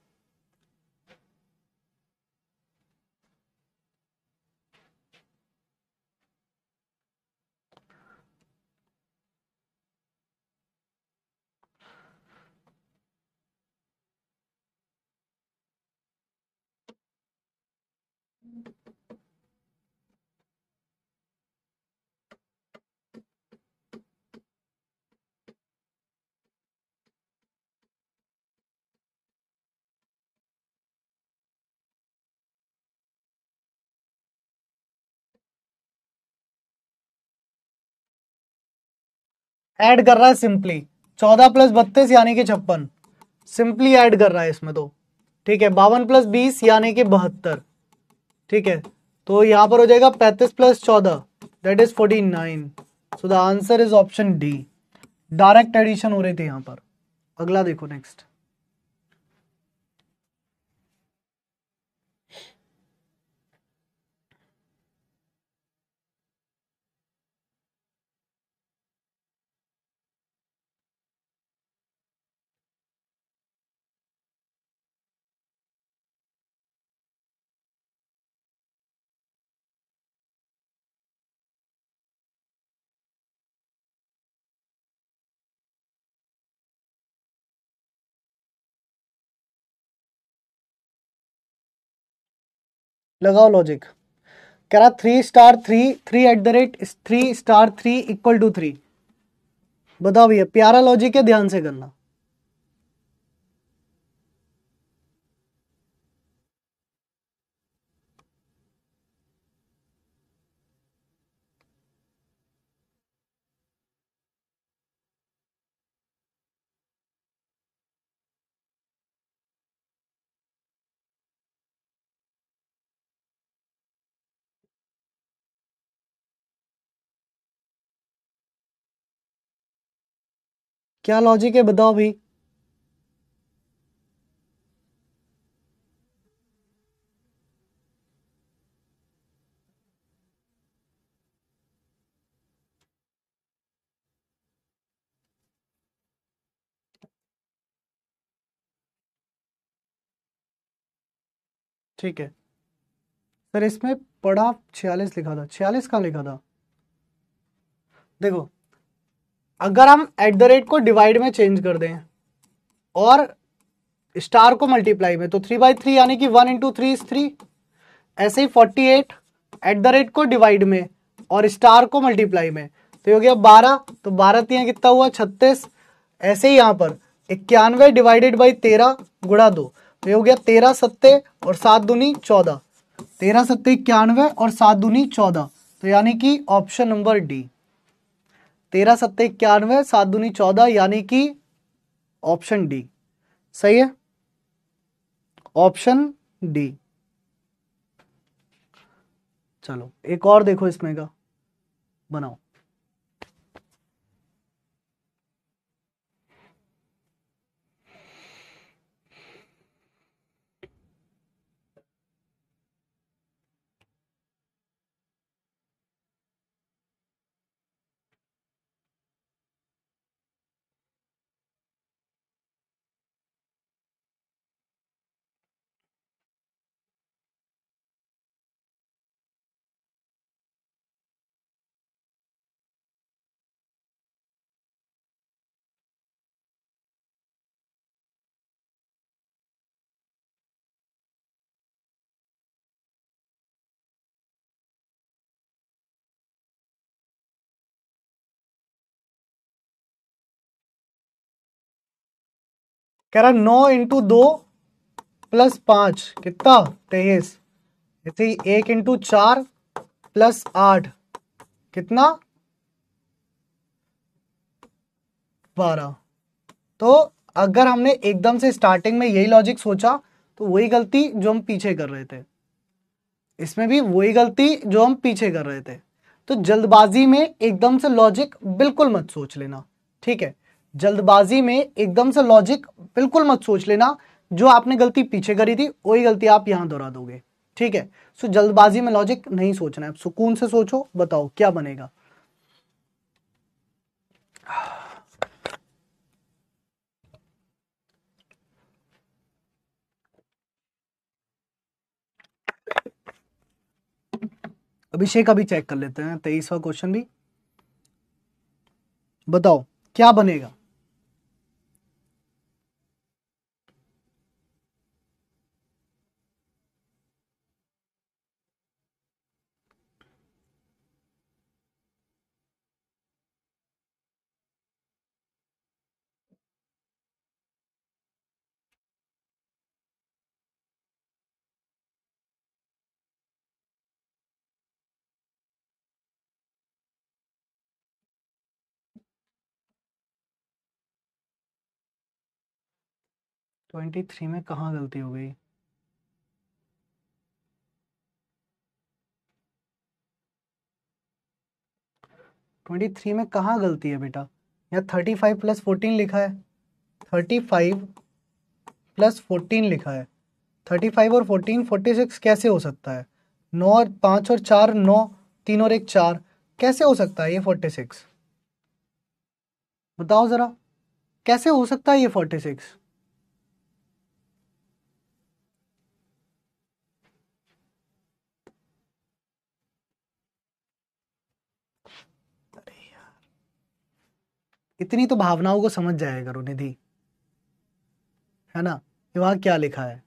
ऐड कर रहा है सिंपली चौदह प्लस बत्तीस यानी कि छप्पन सिंपली ऐड कर रहा है इसमें तो ठीक है बावन प्लस बीस यानी कि बहत्तर ठीक है तो यहां पर हो जाएगा पैंतीस प्लस चौदह that is forty nine so the answer is option D direct addition हो रही थी यहां पर अगला देखो नेक्स्ट लगाओ लॉजिक कह रहा three star three three at the rate three star three equal to three बताओ भैया प्यारा लॉजिक है ध्यान से करना क्या लॉजिक है बताओ भाई ठीक है सर इसमें पड़ा छियालीस लिखा था छियालीस कहाँ लिखा था देखो अगर हम एट द रेट को डिवाइड में चेंज कर दें और स्टार को मल्टीप्लाई में तो थ्री बाई थ्री यानी कि one into three is three ऐसे ही forty eight at the rate को डिवाइड में और स्टार को मल्टीप्लाई में तो हो गया बारह तो बारह तीन कितना हुआ छत्तीस ऐसे ही यहाँ पर इक्यानवे डिवाइडेड बाई तेरह गुड़ा दो तो हो गया तेरह सत्ते और सात दूनी चौदह तेरह सत्ते इक्यानवे और सात दूनी चौदह तो यानी कि ऑप्शन नंबर डी तेरह सत्ते इक्यानवे सात दूनी चौदह यानी कि ऑप्शन डी सही है ऑप्शन डी चलो एक और देखो इसमें का बनाओ कह रहा नौ इंटू दो प्लस पांच कितना तेईस ऐसे ही एक इंटू चार प्लस आठ कितना बारह तो अगर हमने एकदम से स्टार्टिंग में यही लॉजिक सोचा तो वही गलती जो हम पीछे कर रहे थे इसमें भी वही गलती जो हम पीछे कर रहे थे तो जल्दबाजी में एकदम से लॉजिक बिल्कुल मत सोच लेना ठीक है जल्दबाजी में एकदम से लॉजिक बिल्कुल मत सोच लेना जो आपने गलती पीछे करी थी वही गलती आप यहां दोहरा दोगे ठीक है सो जल्दबाजी में लॉजिक नहीं सोचना है सुकून से सोचो बताओ क्या बनेगा अभिषेक अभी चेक कर लेते हैं तेईसवा क्वेश्चन भी बताओ क्या बनेगा ट्वेंटी थ्री में कहाँ गलती हो गई ट्वेंटी थ्री में कहाँ गलती है बेटा यहाँ थर्टी फाइव प्लस फोर्टीन लिखा है थर्टी फाइव प्लस फोर्टीन लिखा है थर्टी फाइव और फोर्टीन फोर्टी सिक्स कैसे हो सकता है नौ और पाँच और चार नौ तीन और एक चार कैसे हो सकता है ये फोर्टी सिक्स बताओ ज़रा कैसे हो सकता है ये फोर्टी सिक्स इतनी तो भावनाओं को समझ जाया करो निधि है ना वहां क्या लिखा है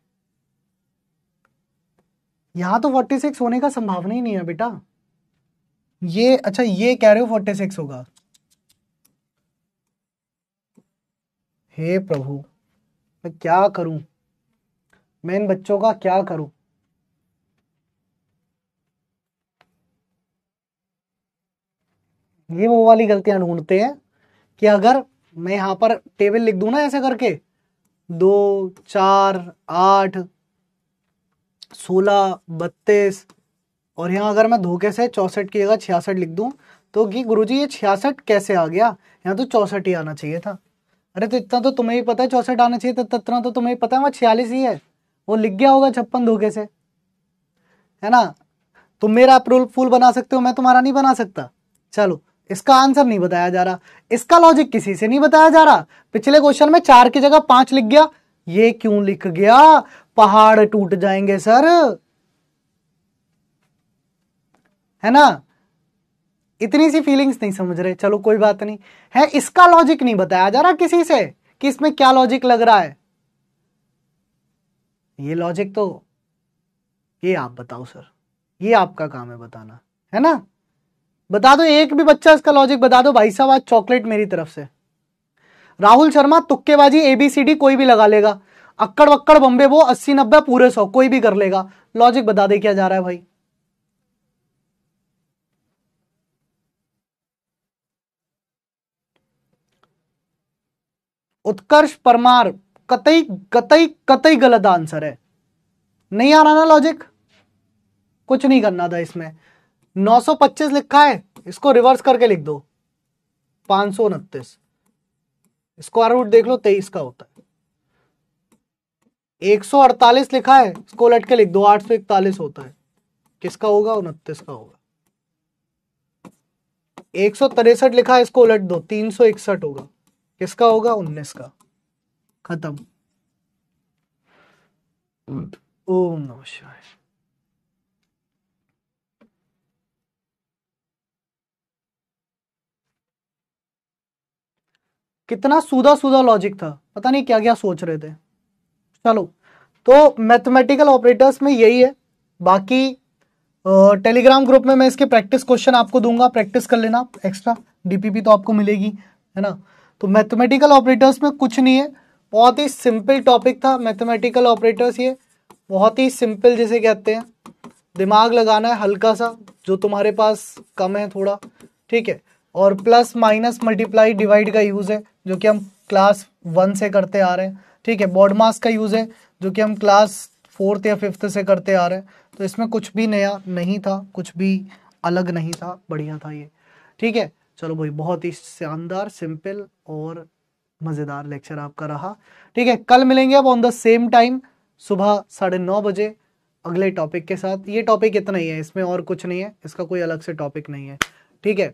यहां तो फोर्टी सिक्स होने का संभावना ही नहीं है बेटा ये अच्छा ये कह रहे हो फोर्टी सिक्स होगा हे प्रभु मैं क्या करूं मैं इन बच्चों का क्या करूं ये वो वाली गलतियां ढूंढते हैं कि अगर मैं यहाँ पर टेबल लिख दू ना ऐसे करके दो चार आठ सोलह बत्तीस और यहाँ अगर मैं धोखे से चौसठ की जगह छियासठ लिख दू तो कि गुरुजी ये छियासठ कैसे आ गया यहाँ तो चौसठ ही आना चाहिए था अरे तो इतना तो तुम्हें ही पता है चौसठ आना चाहिए था तो इतना तो तुम्हें पता है वहाँ छियालीस ही है वो लिख गया होगा छप्पन धोखे से है ना तुम मेरा अप्रूल फूल बना सकते हो मैं तुम्हारा नहीं बना सकता चलो इसका आंसर नहीं बताया जा रहा इसका लॉजिक किसी से नहीं बताया जा रहा पिछले क्वेश्चन में चार की जगह पांच लिख गया ये क्यों लिख गया पहाड़ टूट जाएंगे सर है ना इतनी सी फीलिंग्स नहीं समझ रहे चलो कोई बात नहीं है इसका लॉजिक नहीं बताया जा रहा किसी से कि इसमें क्या लॉजिक लग रहा है ये लॉजिक तो ये आप बताओ सर ये आपका काम है बताना है ना बता दो एक भी बच्चा इसका लॉजिक बता दो भाई साहब आज चॉकलेट मेरी तरफ से राहुल शर्मा तुक्केबाजी एबीसीडी कोई भी लगा लेगा अक्कड़ वक्कड़ बम्बे वो अस्सी नब्बे पूरे सौ कोई भी कर लेगा लॉजिक बता दे क्या जा रहा है भाई उत्कर्ष परमार कतई कतई कतई गलत आंसर है नहीं आ रहा ना लॉजिक कुछ नहीं करना था इसमें 925 लिखा है इसको रिवर्स करके लिख दो पांच सौ उनतीस स्क्वायर रूट देख लो तेईस का होता है 148 लिखा है इसको लट के लिख दो आठ सौ इकतालीस होता है किसका होगा उनतीस का होगा एक सौ तिरसठ लिखा है इसको उलट दो तीन सौ इकसठ होगा किसका होगा उन्नीस का खत्म ओम नमः शिवाय कितना सुधा सुधा लॉजिक था पता नहीं क्या क्या सोच रहे थे चलो तो मैथमेटिकल ऑपरेटर्स में यही है बाकी टेलीग्राम ग्रुप में मैं इसके प्रैक्टिस क्वेश्चन आपको दूंगा प्रैक्टिस कर लेना एक्स्ट्रा डीपीपी तो आपको मिलेगी है ना तो मैथमेटिकल ऑपरेटर्स में कुछ नहीं है बहुत ही सिंपल टॉपिक था मैथमेटिकल ऑपरेटर्स ये बहुत ही सिंपल जिसे कहते हैं दिमाग लगाना है हल्का सा जो तुम्हारे पास कम है थोड़ा ठीक है और प्लस माइनस मल्टीप्लाई डिवाइड का यूज़ है जो कि हम क्लास वन से करते आ रहे हैं ठीक है बॉड मास का यूज़ है जो कि हम क्लास फोर्थ या फिफ्थ से करते आ रहे हैं तो इसमें कुछ भी नया नहीं था कुछ भी अलग नहीं था बढ़िया था ये ठीक है चलो भाई बहुत ही शानदार सिंपल और मज़ेदार लेक्चर आपका रहा ठीक है कल मिलेंगे अब ऑन द सेम टाइम सुबह साढ़े नौ बजे अगले टॉपिक के साथ ये टॉपिक इतना ही है इसमें और कुछ नहीं है इसका कोई अलग से टॉपिक नहीं है ठीक है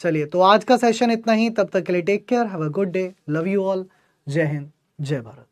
चलिए तो आज का सेशन इतना ही तब तक के लिए take care have a good day love you all जय हिंद जय भारत